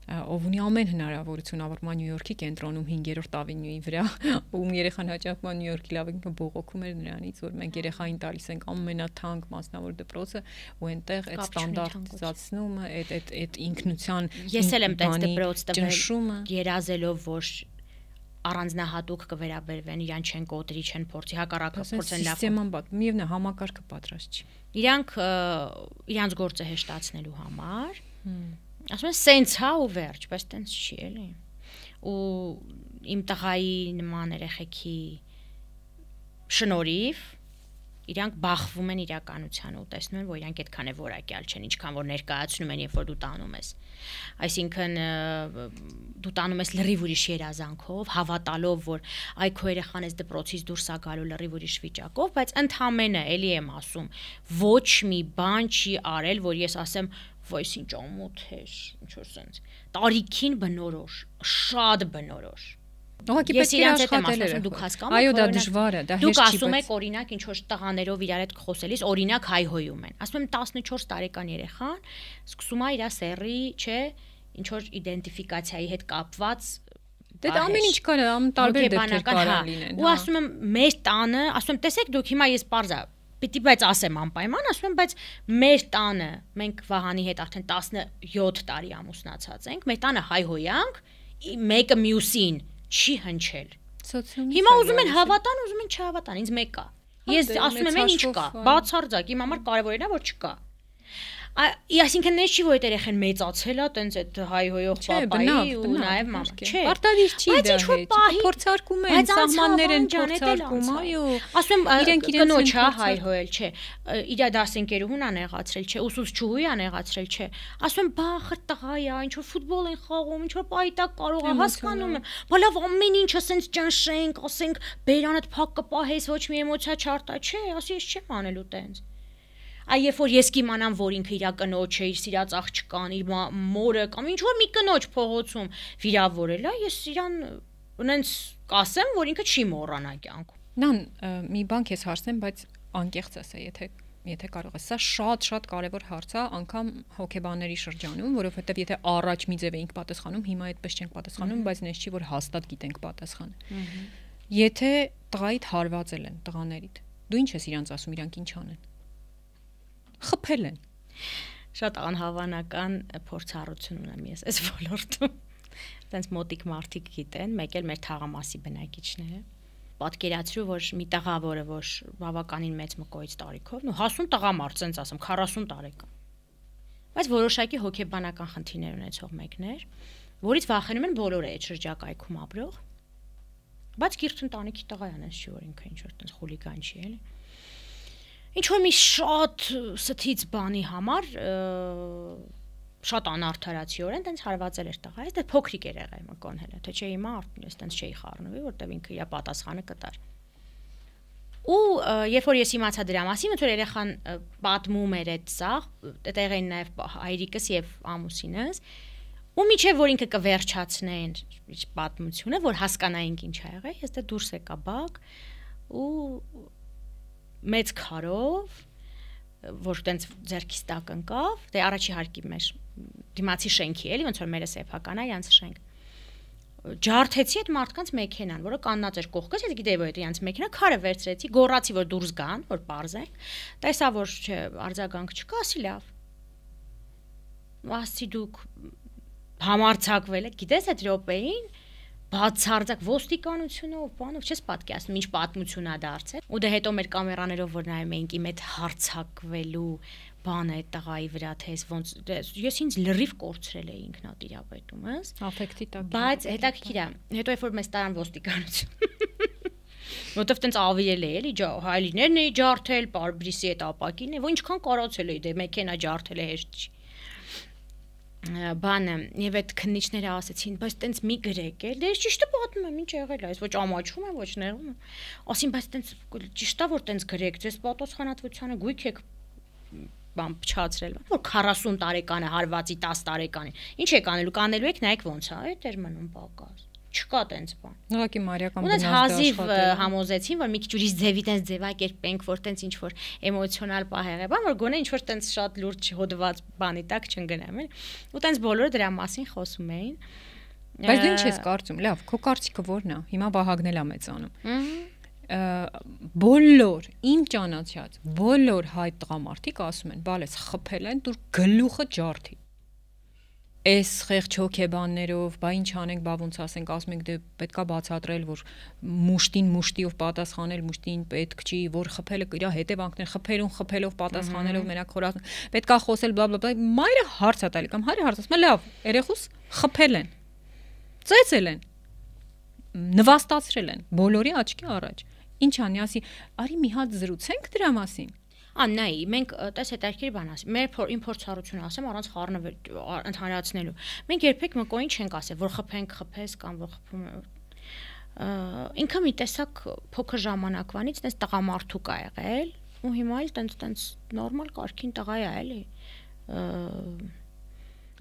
ով ունի ամեն հնարավորություն ավարման Նյու Յորքի կենտրոնում 5-րդ ավենյուի վրա, ում երեխան հաճախման Նյու Յորքի լավ ինքը բողոքում էր նրանից, որ մենք հա։ երեխային տալիս ենք ամենաթանկ մասնավոր դպրոցը ու այնտեղ այդ ստանդարտիզացնումը, այդ այդ այդ ինքնության Ես էլ եմ տենց դպրոց տվել երազելով, որ առանձնահատուկ կվերաբերվեն, իրան չեն կոտրի, չեն փորձի, հակառակը փորձեն լավ։ Սիստեման բաց, միևնույն է, համակարգը պատրաստ չի։ Իրանք իրանց գործը հեշտացնելու համար ասում են սենց հա ու վերջ, բայց տենց չի էլի։ Ու իմ տղայի նման երեխեքի շնորհիվ իրանք բախվում են իրականության ու տեսնում են, որ իրանք այդքան է որակյալ չեն, ինչքան որ ներկայացնում են, երբ որ դու տանում ես։ Այսինքն դու տանում ես լրիվ ուրիշ երազանքով, հավատալով, որ այ քո երեխան ես դպրոցից դուրս է գալու լրիվ ուրիշ վիճակով, բայց ընդհանմենը, էլի եմ ասում, ոչ մի բան չի արել, որ ես ասեմ, Ոյս ինչ ամոթ էր, ինչ որ sense։ Տարիքին բնորոշ, շատ բնորոշ։ Ուղղակի պետք է աշխատել էր։ Դուք հասկանում եք։ Այո, դա դժվար է, դա հեշտ չի։ Դուք ասում եք օրինակ ինչ որ տղաներով իրար հետ խոսելիս, օրինակ հայհոյում են։ Ասում եմ 14 տարեկան երեխան սկսում է իր սեռի, չէ, ինչ որ իդենտիֆիկացիայի հետ կապված Դե դա ամեն ինչ կար, ամ տարբեր դեպքեր կարող հա։ լինեն։ Ու հա։ ասում եմ, մեր տանը, ասում եմ, տեսեք դուք հիմա ես parza պիտի բայց ասեմ անպայման, ասում եմ, բայց մեր տանը, մենք Վահանի հետ արդեն 17 տարի ամուսնացած ենք, մեր տանը հայհոյանք, մեկը մյուսին չի հնչել։ Սոցիալիզմը։ Հիմա ուզում են հավատան, ուզում են չհավատան, ինձ մեկ կա։ Ես դե, ասում եմ, այն ինչ կա, բացարձակ, իմ համար կարևորն է, որ չկա։ Հա Այսինքն նա չի որ այդ երեխան մեծացել է, տենց այդ հայհոյող papai ու նաև մամա։ Չէ, արտավիր չի դա։ Բայց ինչ որ պահի փորձարկում են, սահմաններ են փորձարկում, այո։ Ասում եմ, իրենք իրենց կնոջ հա հայհոյել, չէ։ Իր դասընկերուհուն ա նեղացրել, չէ, ուսուցչուհի ա նեղացրել, չէ։ Ասում եմ, բախր տղա է, ինչ որ ֆուտբոլ են խաղում, ինչ որ պայտակ կարող է հասկանում եմ։ Բա լավ ամեն ինչը սենց ճնշենք, ասենք, բերանդ փակ կպահես, ոչ մի էմոցիա չարտա, չէ, ասի ես չեմ անելու տենց։ Այ երբ որ ես կիմանամ, որ ինքը իր կնոջ է, իր սիրած աղջկան, իր մորը կամ ինչ որ մի կնոջ փողոցում վիրավորել է, ես իրան ունենց կասեմ, որ ինքը չի մոռանա կյանքում։ Նան մի բան քեզ հարցնեմ, բայց անկեղծ ասա, եթե եթե կարող ես, սա շատ-շատ կարևոր հարց է անգամ հոկեբանների շրջանում, որովհետև եթե առաջ մի ձև էինք պատասխանում, հիմա այդպես չենք պատասխանում, բայց նես չի որ հաստատ գիտենք պատասխանը։ Եթե տղայիդ հարվածել են տղաներիդ, դու ինչ ես իրանց ասում, իրանք ինչ անեն խփել են։ Շատ անհավանական փորձառություն ունեմ ես այս ոլորտում։ Տենց մոտիկ մարդիկ գիտեն, մեկ էլ մեր թաղամասի բնակիչները պատկերացրու որ մի տղա, որը որ բավականին մեծ մկոից տարիքով, ու հասուն տղամարդ, ցենց ասեմ, 40 տարեկան։ Բայց որոշակի հոգեբանական խնդիրներ ունեցող մեկներ, որից վախենում են բոլորը այդ շրջակայքում ապրող, բայց գիրտ ընտանիքի տղայան է շուտ ինքը ինչ որ տես խուլիգան չի էլի ինչ որ մի շատ սթից բանի համար շատ անարթարացիորեն տենց հարվածել էր տղա, այս դե փոքրիկ էր եղել մկոնհելը, թե չէ հիմա ես տենց չէի խառնուվի, որտեվ ինքը իր պատասխանը կտար։ Ու երբ որ ես իմացա դրա մասին, մտոր երեխան պատմում էր այդ սա, այդտեղ էին նաև հայրիկս եւ ամուսինս, ու միչեւ որ ինքը կվերջացնեն պատմությունը, որ հասկանայինք ինչ ա եղել, ես դե դուրս եկա բակ ու մեծ քարով որ տենց зерքից տակ ընկավ, դե առաջի հարկի մեր դիմացի շենքի էլի, ոնց որ մեր սեփական այանց շենք։ Ջարդեցի այդ մարդկանց մեքենան, որը կաննած էր կողքից, ես գիտեի որ իրանց մեքենա քարը վերցրեցի, գոռացի որ դուրս գան, որ parzենք։ Տեսա որ չէ, արձագանք չկա, ասի լավ։ Ասի դուք համարցակվել եք, գիտես այդ րոպեին, բացարձակ ոստիկանությունով, բանով չես պատկերացնում, ինչ պատմություն է դարձել։ Ու դե հետո մեր կամերաներով որ նայում էինք իմ այդ հարցակվելու բան այդ տղայի վրա, թե ես ոնց դե ես ինձ լրիվ կորցրել էի ինքնատիրապետումս։ Աֆեկտի տակ։ Բայց հետաքրքիր է, հետո երբ որ մեզ տարան ոստիկանություն։ Որտեվ տենց ավիրել է էլի ջա հայլիներն էի ջարդել, պարբրիսի այդ ապակին է, որ ինչքան կարացել էի դե մեքենա ջարդել է հեշտ չի բանը եւ այդ քննիչները ասացին, բայց տենց մի գրեք էլ։ Դե ճիշտը պատմում եմ, ինչ եղել է, այս ոչ ամաչում է, ոչ նեղում է։ Ասին, բայց տենց ճիշտա որ տենց գրեք, ձեզ պատասխանատվությունը գույք եք բան փչացրել։ Որ 40 տարեկան է հարվածի 10 տարեկան է։ Ինչ եք անելու, կանելու եք, նայեք ոնց է, այդ էր մնում պակաս չկա տենց բան։ Ուղղակի մարիական բնավ։ Ունես հազիվ համոզեցին, որ մի քիչ ուրիշ ձևի տենց ձևակերպենք, որ տենց ինչ որ էմոցիոնալ պահեղ է, բան որ գոնե ինչ որ տենց շատ լուրջ հոդված բանի տակ չընկնեմ, էլ ու տենց բոլորը դրա մասին խոսում էին։ Բայց դու դե ինչ ես կարծում, լավ, քո կարծիքը ո՞րն է։ Հիմա Վահագնն էլ է մեծանում։ Բոլոր իմ ճանաչած, բոլոր հայ տղամարդիկ ասում են, «Բալես խփել են դուր գլուխը ջարդի» այս խեղճ հոգեբաններով, բա ինչ անենք, բա ոնց ասենք, ասում ենք դե պետքա բացատրել, որ մուշտին մուշտիով պատասխանել, մուշտին պետք չի, որ խփելը իր հետևանքներ, խփերուն խփելով պատասխանելով մենակ խորած, պետքա խոսել բլա բլա, մայրը հարց է տալի կամ հայրը հարց ասում է, լավ, երեխուս խփել են։ Ծեծել են։ Նվաստացրել են։ Բոլորի աչքի առաջ։ Ինչ անի, ասի, արի մի հատ զրուցենք դրա մասին։ Աննայի, մենք տես հետաքրքիր բան ասի։ Մեր իմ փորձառությունը ասեմ առանց խառնը ընդհանրացնելու։ Մենք երբեք մկոյին չենք ասել, որ խփենք, խփես կամ որ խփում ինքը մի տեսակ փոքր ժամանակվանից տես տղամարդու կա եղել ու հիմա էլ տենց տենց նորմալ կարքին տղա է էլի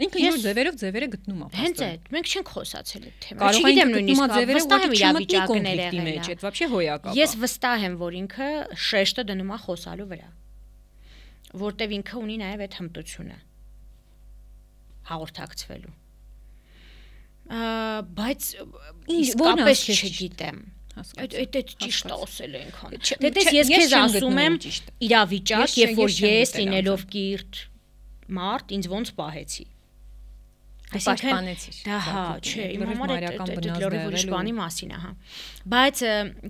Ինքը յուր ձևերով ձևերը գտնում է։ Հենց այդ, մենք չենք խոսացել այդ թեման։ Կարող են նույնիսկ ձևերը ուղղակի իրավիճակներ եղել։ Ես վստահ եմ, որ ինքը շեշտը դնում է խոսալու վրա որտեվ ինքը ունի նաև այդ հմտությունը հաղորդակցվելու բայց իսկապես չգիտեմ այդ այդ ճիշտ ասել ենք հան դե դες ես քեզ ասում եմ իրավիճակ երբ որ ես լինելով կիրթ մարդ ինձ ոնց պահեցի պաշտպանեցիր։ Դա հա, չէ, իմ համար այդ լրիվ ուրիշ բանի մասին է, հա։ Բայց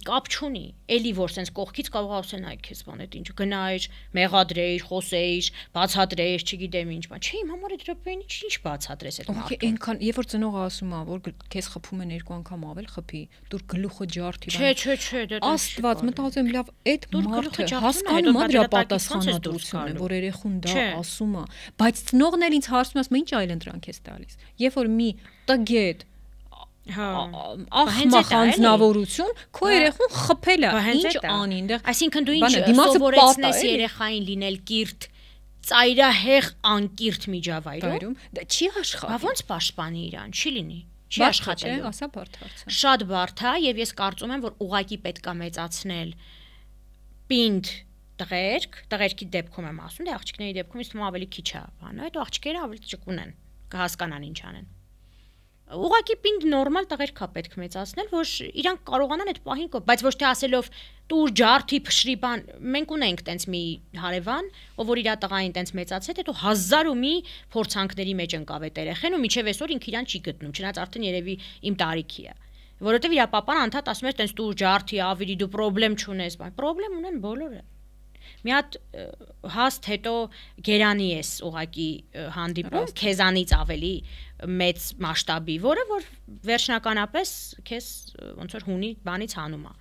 կապ չունի, էլի որ սենց կողքից կարող է ասեն այ քեզ բան այդ ինչ գնայիր, մեղադրեիր, խոսեիր, բացատրեիր, չգիտեմ ինչ բան։ Չէ, իմ համար այդ դրոպեն ինչ ինչ բացատրես այդ մարդը։ Օքեյ, այնքան, երբ որ ծնողը ասում է, որ քեզ խփում են երկու անգամ ավել խփի, դուր գլուխը ջարդի բան։ Չէ, չէ, չէ, դա Աստված, մտածեմ լավ, այդ մարդը հասկանում է դրա պատասխանատվությունը, որ երեխուն դա ասում է, բայց ծնողն էլ ինձ հարցնում է, ասում է, ինչ այլ ընտրանք ես տալիս ես։ Երբ որ մի տգետ Հա, ախմախ անznավորություն, քո հա։ երեխուն խփել է, ինչ անի այնտեղ։ Այսինքն դու ինչ սովորեցնես երեխային լինել կիրթ, ծայրահեղ անկիրթ միջավայրում։ Դա չի աշխատի։ Բա ո՞նց պաշտպանի իրան, չի լինի չի աշխատելու։ Ասա բարդ հարց է։ Շատ բարդ է հա, եւ ես կարծում եմ, որ ուղակի պետք է մեծացնել պինդ տղերք, տղերքի դեպքում եմ ասում, դե աղջիկների դեպքում ինձ թվում ավելի քիչ է բանը, այդ աղջիկները ավելի ճկուն են կհասկանան ինչ անեն։ Ուղղակի պինդ նորմալ տղեր կա պետք մեծացնել, որ իրանք կարողանան այդ պահին կո, բայց ոչ թե ասելով տուր ջարդի փշրի բան, մենք ունենք տենց մի հարևան, ով որ իր տղային տենց մեծացել, հետո հազար ու մի փորձանքների մեջ ընկավ այդ երեխեն ու միջև այսօր ինքն իրան չի գտնում, չնայած արդեն երևի իմ տարիքի է որովհետև իր պապան անդադ ասում էր տենց դու ջարդի ավիրի դու խնդրեմ չունես, բայց խնդրեմ ունեն բոլորը մի հատ հաստ հետո գերանի ես ուղակի հանդիպում քեզանից ավելի մեծ մասշտաբի, որը որ վերջնականապես քեզ ոնց որ հունի բանից հանում է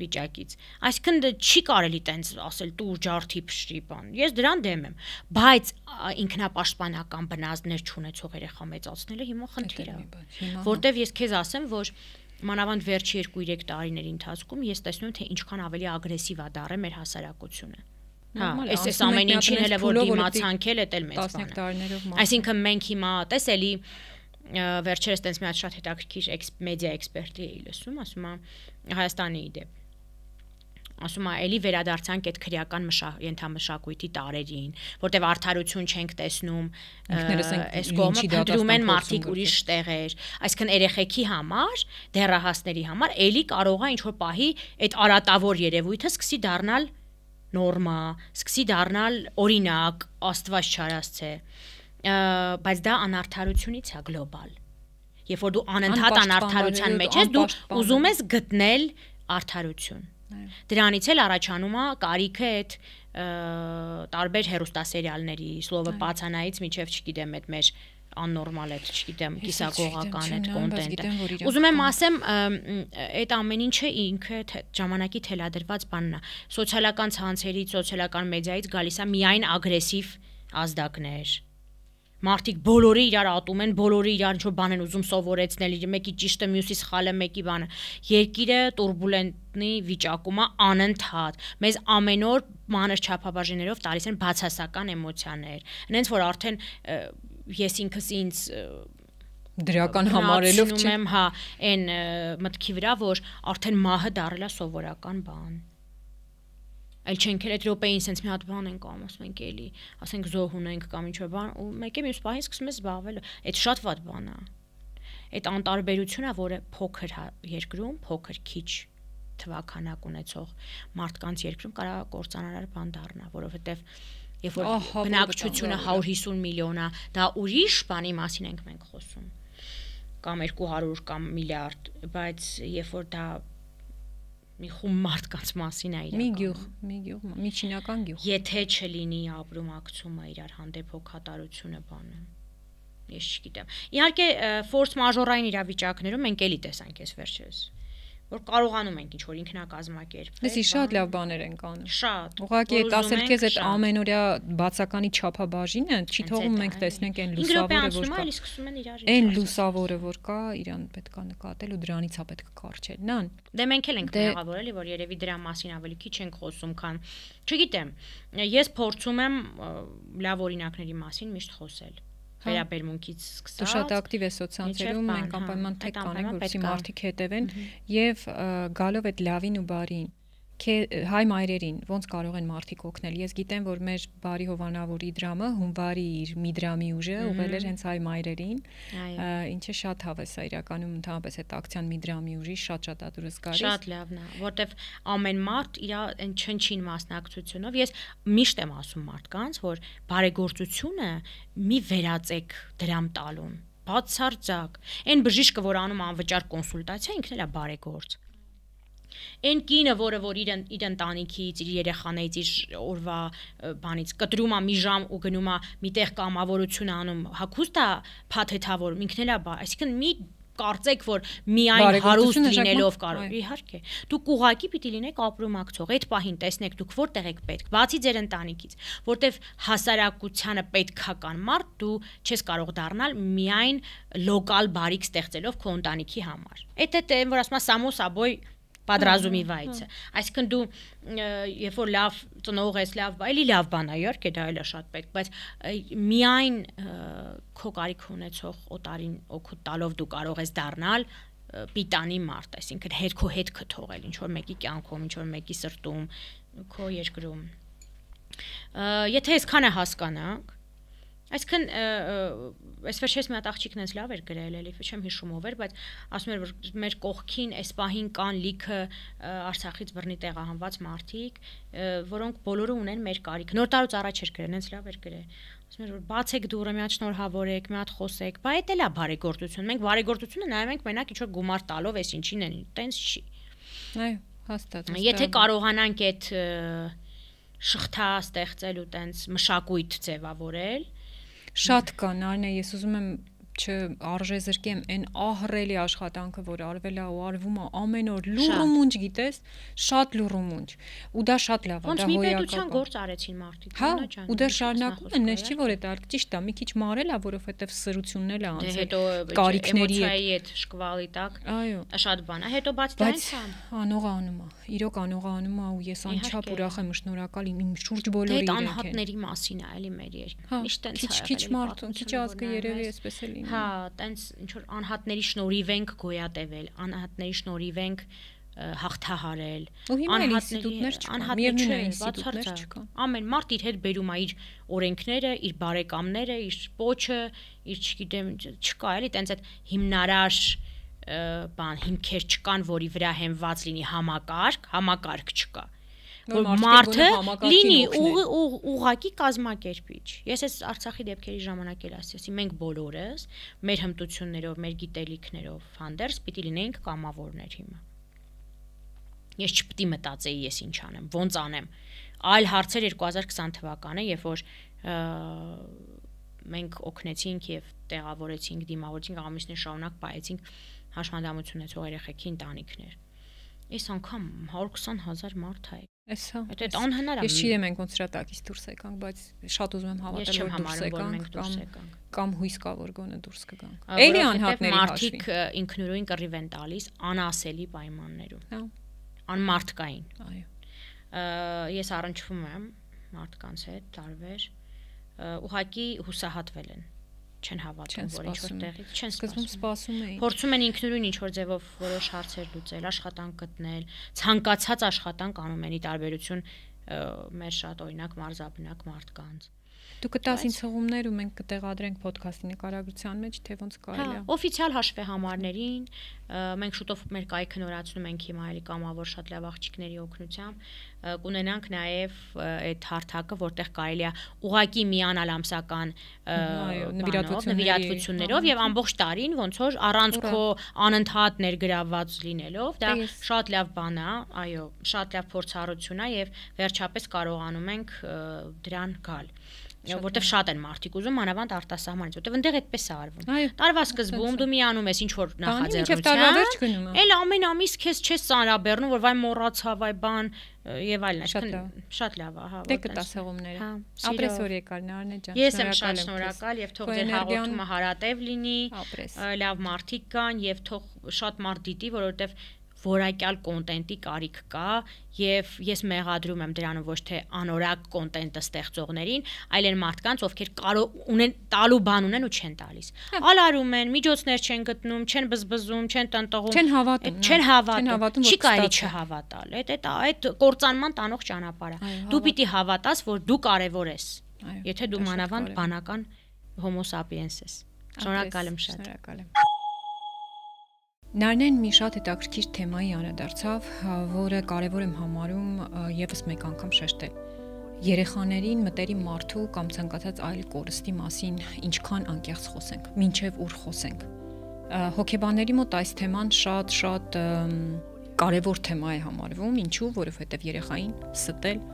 վիճակից։ Այսինքն դե չի կարելի տենց ասել դու ջարդի փշրի բան։ Ես դրան դեմ եմ, բայց ինքնապաշտպանական բնազդներ չունեցող երեխա մեծացնելը հիմա խնդիր է։ Որտեվ ես քեզ ասեմ, որ մանավանդ վերջի 2-3 տարիների ընթացքում ես տեսնում եմ, թե ինչքան ավելի ագրեսիվ է դառը մեր հասարակությունը։ Հա, հա այս այս ամեն ինչին էլ որ դիմացանքել է տել մեծ բան։ 10 տարիներով մաս։ Այսինքն մենք հիմա տես էլի վերջերս տենց մի հատ շատ հետաքրքիր մեդիա էքսպերտի էի լսում, ասում է Հայաստանի դեպքում ասում է, էլի վերադարձանք այդ քրեական ենթամշակույթի տարերին, որտեվ արդարություն չենք տեսնում, այս կողմը փնտրում են մարդիկ ուրիշ տեղեր, այսինքն երեխեքի համար, դեռահասների համար էլի կարող է ինչ որ պահի այդ արատավոր երևույթը սկսի դառնալ նորմա, սկսի դառնալ օրինակ, աստված չարած է։ Բայց դա անարդարությունից է գլոբալ։ Երբ որ դու անընդհատ անարդարության մեջ ես, դու ուզում ես գտնել արդարություն։ Դրանից էլ առաջանում է կարիքը այդ տարբեր հերոստասերիալների, սլովը բացանայից միջև չգիտեմ այդ մեր աննորմալ է, չգիտեմ, կիսագողական է կոնտենտը։ Ուզում եմ ասեմ, այդ ամեն ինչը ինքը ժամանակի թելադրված բանն է։ Սոցիալական ցանցերից, սոցիալական մեդիայից գալիս է միայն ագրեսիվ ազդակներ մարդիկ բոլորը իրար ատում են, բոլորը իրար ինչ-որ բան են ուզում սովորեցնել, իր մեկի ճիշտը, մյուսից խալը, մեկի բանը։ Երկիրը տուրբուլենտնի վիճակում է անընդհատ։ Մեզ ամեն օր մանր չափաբաժիներով տալիս են բացասական էմոցիաներ։ Հենց որ արդեն ես ինքս ինձ դրական համարելով չեմ, հա, այն մտքի վրա, որ արդեն մահը դարելա սովորական բան։ Ա այլ չենք էլ այդ րոպեին սենց մի հատ բան ենք անում, ասում ենք էլի, ասենք զոհ ունենք կամ ինչ-որ բան ու մեկը մյուս պահին սկսում ես զբաղվել, այդ շատ վատ բան է։ Այդ անտարբերությունը, որը փոքր հա, երկրում, փոքր քիչ թվականակ ունեցող մարդկանց երկրում կարող է կործանարար բան դառնա, որովհետև երբ որ բնակչությունը 150 հա, միլիոն է, դա ուրիշ բանի մասին ենք մենք խոսում կամ 200 կամ միլիարդ, բայց երբ որ դա մի խումբ մարդկանց մասին է իրական։ Մի գյուղ, մի գյուղ, մի չինական գյուղ։ Եթե չլինի ապրում ակցումը իրար հանդեպ հոգատարությունը բանը։ Ես չգիտեմ։ Իհարկե ֆորս մաժորային իրավիճակներում մենք էլի տեսանք ես վերջերս որ կարողանում ենք ինչ-որ ինքնակազմակերպել։ Էսի շատ լավ բաներ ենք անում։ Շատ։ Ուղղակի այդ ասել քեզ այդ ամենօրյա բացականի չափաբաժինը չի թողում մենք տեսնենք այն լուսավորը, որ կա։ Ինքնուրույն սկսում են իրար։ Այն լուսավորը, որ կա, իրան պետքա նկատել ու դրանից է հա պետք կարճել։ Նան։ Դե մենք էլ ենք դե- մեղավորելի, որ երևի դրա մասին ավելի քիչ ենք խոսում, քան չգիտեմ։ Ես փորձում եմ լավ օրինակների մասին միշտ խոսել Հա։ վերաբերմունքից սկսած։ Դու շատ ակտիվ ես սոցցանցերում, մենք անպայման հա, թեք կանենք, որպեսզի մարդիկ հետևեն եւ գալով այդ լավին ու բարին հայ մայրերին ոնց կարող են մարդիկ օգնել։ Ես գիտեմ, որ մեր բարի Հովանավորի դրամը հունվարի իր մի դրամի ուժը ուղել էր հենց հայ մայրերին, ինչը շատ հավես է իրականում ընդհանրապես այդ ակցիան մի դրամի ուժի շատ-շատ ադրուս գալիս։ Շատ լավն է, որտեվ ամեն մարդ իր այն չնչին մասնակցությունով ես միշտ եմ ասում մարդկանց, որ բարեգործությունը մի վերածեք դրամ տալուն բացարձակ այն բժիշկը որ անում անվճար կոնսուլտացիա ինքն էլա բարեգործ Այն կինը, որը որ իր իր ընտանիքից, իր երեխաներից, իր օրվա բանից կտրում է մի ժամ ու գնում է միտեղ կամավորություն անում, հակուստ է փաթեթավորում, ինքն էլ է, այսինքն մի կարծեք, որ միայն հարուստ լինելով կարող։ Իհարկե, դուք ուղակի պիտի լինեք ապրոմակցող։ Այդ պահին տեսնեք դուք որտեղ եք պետք, բացի ձեր ընտանիքից, որտեվ հասարակությանը պետքական մարդ դու չես կարող դառնալ միայն լոկալ բարիք ստեղծելով քո ընտանիքի համար։ Այդ է, որ ասում եմ, սամոսաբոյ պատրաստումի վայցը։ Այսինքն դու երբ որ լավ ծնող ես, լավ, այլի լավ բան է, իհարկե դա էլ է շատ պետք, բայց միայն քո կարիք ունեցող օտարին օգուտ տալով դու կարող ես դառնալ պիտանի մարդ, այսինքն հետ քո հետ կթողել ինչ որ մեկի կյանքում, ինչ որ մեկի սրտում, քո երկրում։ Եթե այսքանը հասկանանք, Այսքան այս վերջերս մի հատ աղջիկն էս լավ էր գրել էլի, չեմ հիշում ով էր, բայց ասում էր որ մեր կողքին այս պահին կան լիքը Արցախից բռնի տեղահանված մարդիկ, որոնք բոլորը ունեն մեր կարիք։ Նոր տարուց առաջ էր գրել, այնց լավ էր գրել ասում էր որ բացեք դուրը, մի հատ շնորհավորեք, մի հատ խոսեք։ Բա դա էլա բարեգործություն։ Մենք բարեգործությունը նայում ենք մենակ ինչ որ գումար տալով, էս ինչին են, տենց չի։ Այո, հաստատ։ Եթե կարողանանք այդ շղթա ստեղծել ու տենց մշակույթ ձևավորել, շատ կան, Արնե, ես ուզում եմ չարժեզրկեմ այն ահռելի աշխատանքը, որ արվել է ու արվում է ամեն օր լուրումունջ, գիտես, շատ լուրումունջ։ Ու դա շատ լավ է, դա հոյակապ։ Ոնց մի պետության գործ արեցին մարդիկ, ունա հա, ջան։ Հա, ու դա շարունակում են, հա։ ես չի որ դա ճիշտ է, մի քիչ մարել է, որովհետև սրությունն էլ է դե անց հետ կարիքների հետ։ Էմոցիայի հետ շկվալի տակ։ Այո։ Շատ բան է, հետո բաց դրանից է։ Անողա անում է, իրոք անողա անում է ու ես անչափ ուրախ եմ, շնորհակալ իմ շուրջ բոլորի դե իրենք են։ Դա անհատների մասին է, էլի մեր երկրի։ հա, Միշտ այնպես է։ Քիչ-քիչ մարդ, քիչ ազգը երևի այսպես էլ Հա, հա, տենց ինչ որ անհատների շնորհիվ ենք գոյատևել, անհատների շնորհիվ ենք հաղթահարել։ Անհատներ անհատներ չէ, բացարձակ չկա։ Ամեն մարդ իր հետ բերում է իր օրենքները, իր բարեկամները, իր փոչը, իր չգիտեմ, չկա էլի տենց այդ հիմնարար բան հիմքեր չկան, որի վրա հենված լինի համակարգ, համակարգ չկա։ Ա որ մարդը լինի ուղակի կազմակերպիչ։ Ես այս Արցախի դեպքերի ժամանակ էլ ասեցի, մենք բոլորս մեր հմտություններով, մեր գիտելիքներով հանդերձ պիտի լինեինք կամավորներ հիմա։ Ես չպիտի մտածեի ես ինչ անեմ, ոնց անեմ։ Այլ հարցեր 2020 թվականը, երբ որ մենք օգնեցինք եւ տեղավորեցինք, դիմավորեցինք ամիսներ շարունակ պայեցինք հաշմանդամություն ունեցող երեխեքի ընտանիքներ։ Այս անգամ 120 հազար մարդ է Էսա։ հա, Այդ այդ անհնար է։ Ես չիրեմ ենք ոնց հրա տակից դուրս եկանք, բայց շատ ուզում եմ հավատալ որ դուրս եկանք կամ կամ հույս կա որ գոնե դուրս կգանք։ Էլի անհատների հաշվին։ Մարդիկ ինքնուրույն կռիվ են տալիս անասելի պայմաններում։ Հա։ Անմարդկային։ Այո։ Ես առնչվում եմ մարդկանց հետ տարբեր ուղակի հուսահատվել են չեն հավատում, որ ինչ որ տեղի չեն սկզբում սպասում էին։ Փորձում են ինքնուրույն ինչ որ ձևով որոշ հարցեր լուծել, աշխատանք գտնել, ցանկացած աշխատանք անում են՝ ի տարբերություն մեր շատ օրինակ մարզաբնակ մարդկանց։ Դու կտաս ինձ հղումներ ու մենք կտեղադրենք ոդքասթի նկարագրության մեջ, թե ոնց կարելի հա, է։ Հա, օֆիցիալ հաշվե համարներին մենք շուտով մեր կայքը նորացնում ենք հիմա ելի կամավոր շատ լավ աղջիկների օգնությամբ կունենանք նաև այդ հարթակը, որտեղ կարելի է ուղակի միանալ ամսական նվիրատվություններով եւ ամբողջ տարին ոնց որ առանց քո անընդհատ ներգրավված լինելով, դա շատ լավ բան է, այո, շատ լավ փորձառություն է եւ վերջապես կարողանում ենք դրան գալ։ Ա, որտեվ շատ են մարդիկ ուզում անավանդ արտասահմանից, որտեվ ընդեղ այդպես է արվում։ Տարվա սկզբում դու միանում ես ինչ որ նախաձեռնություն։ Էլ ամեն ամիս քեզ չես ծանրաբեռնում, որ վայ մոռացա, վայ բան եւ այլն։ Շատ լավ։ Շատ լավ, դե հա, որտեղ։ Դե կտաս հողումները։ Հա, ապրես օր եկալ Նարնե ջան։ Ես եմ շատ շնորհակալ եւ թող ձեր հաղորդումը հարատև լինի։ Լավ մարդիկ կան եւ թող շատ մարդ դիտի, որովհետեւ որակյալ կոնտենտի կարիք կա եւ ես մեղադրում եմ դրանում ոչ թե անորակ կոնտենտը ստեղծողներին, այլ այն մարդկանց, ովքեր կարող ունեն տալու բան ունեն ու չեն տալիս։ հա։ Ալ արում են, միջոցներ չեն գտնում, չեն բզբզում, չեն տնտղում, չեն հավատում, չեն հա, հավատում, չի կարելի չհավատալ։ Այդ այդ այդ կործանման տանող ճանապարհը։ Դու պիտի հավատաս, որ դու կարևոր ես։ Եթե դու մանավանդ բանական homo sapiens ես։ Շնորհակալ եմ շատ։ Շնորհակալ եմ։ Նարնեն մի շատ հետաքրքիր թեմայի անդրադարձավ, որը կարևոր եմ համարում եւս մեկ անգամ շեշտել։ Երեխաներին մտերիմ մարդու կամ ցանկացած այլ կորստի մասին ինչքան անկեղծ խոսենք, ինչև ուր խոսենք։ Հոգեբանների մոտ այս թեման շատ-շատ կարևոր թեմա է համարվում, ինչու, որովհետեւ երեխային ստել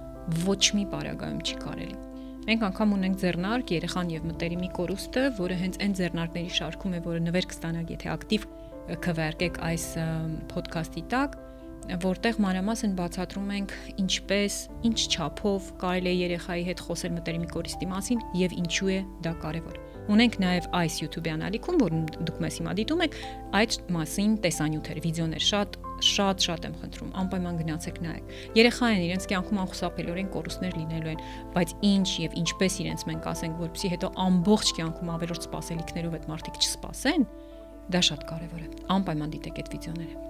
ոչ մի բարագայում չի կարելի։ Մենք անգամ ունենք ձեռնարկ երեխան եւ մտերիմի կորուստը, որը հենց այն ձեռնարկների շարքում է, որը նվեր կստանա, եթե ակտիվ քվերկեք այս ոդքասթի տակ, որտեղ մանրամասն բացատրում ենք ինչպես, ինչ չափով կարելի է երեխայի հետ խոսել մտերիմ կորիստի մասին եւ ինչու է դա կարեւոր։ Ունենք նաեւ այս YouTube-յան ալիքում, որ դուք մեզ հիմա դիտում եք, այդ մասին տեսանյութեր, վիդեոներ շատ շատ շատ եմ խնդրում, անպայման գնացեք նայեք։ Երեխային իրենց կյանքում անխուսափելիորեն կորուստներ լինելու են, բայց ինչ եւ ինչպես իրենց մենք ասենք, որպեսզի հետո ամբողջ կյանքում ավելորդ սպասելիքներով այդ մարդիկ չսպասեն, Դա շատ կարևոր է։ Անպայման դիտեք այդ վիդեոները։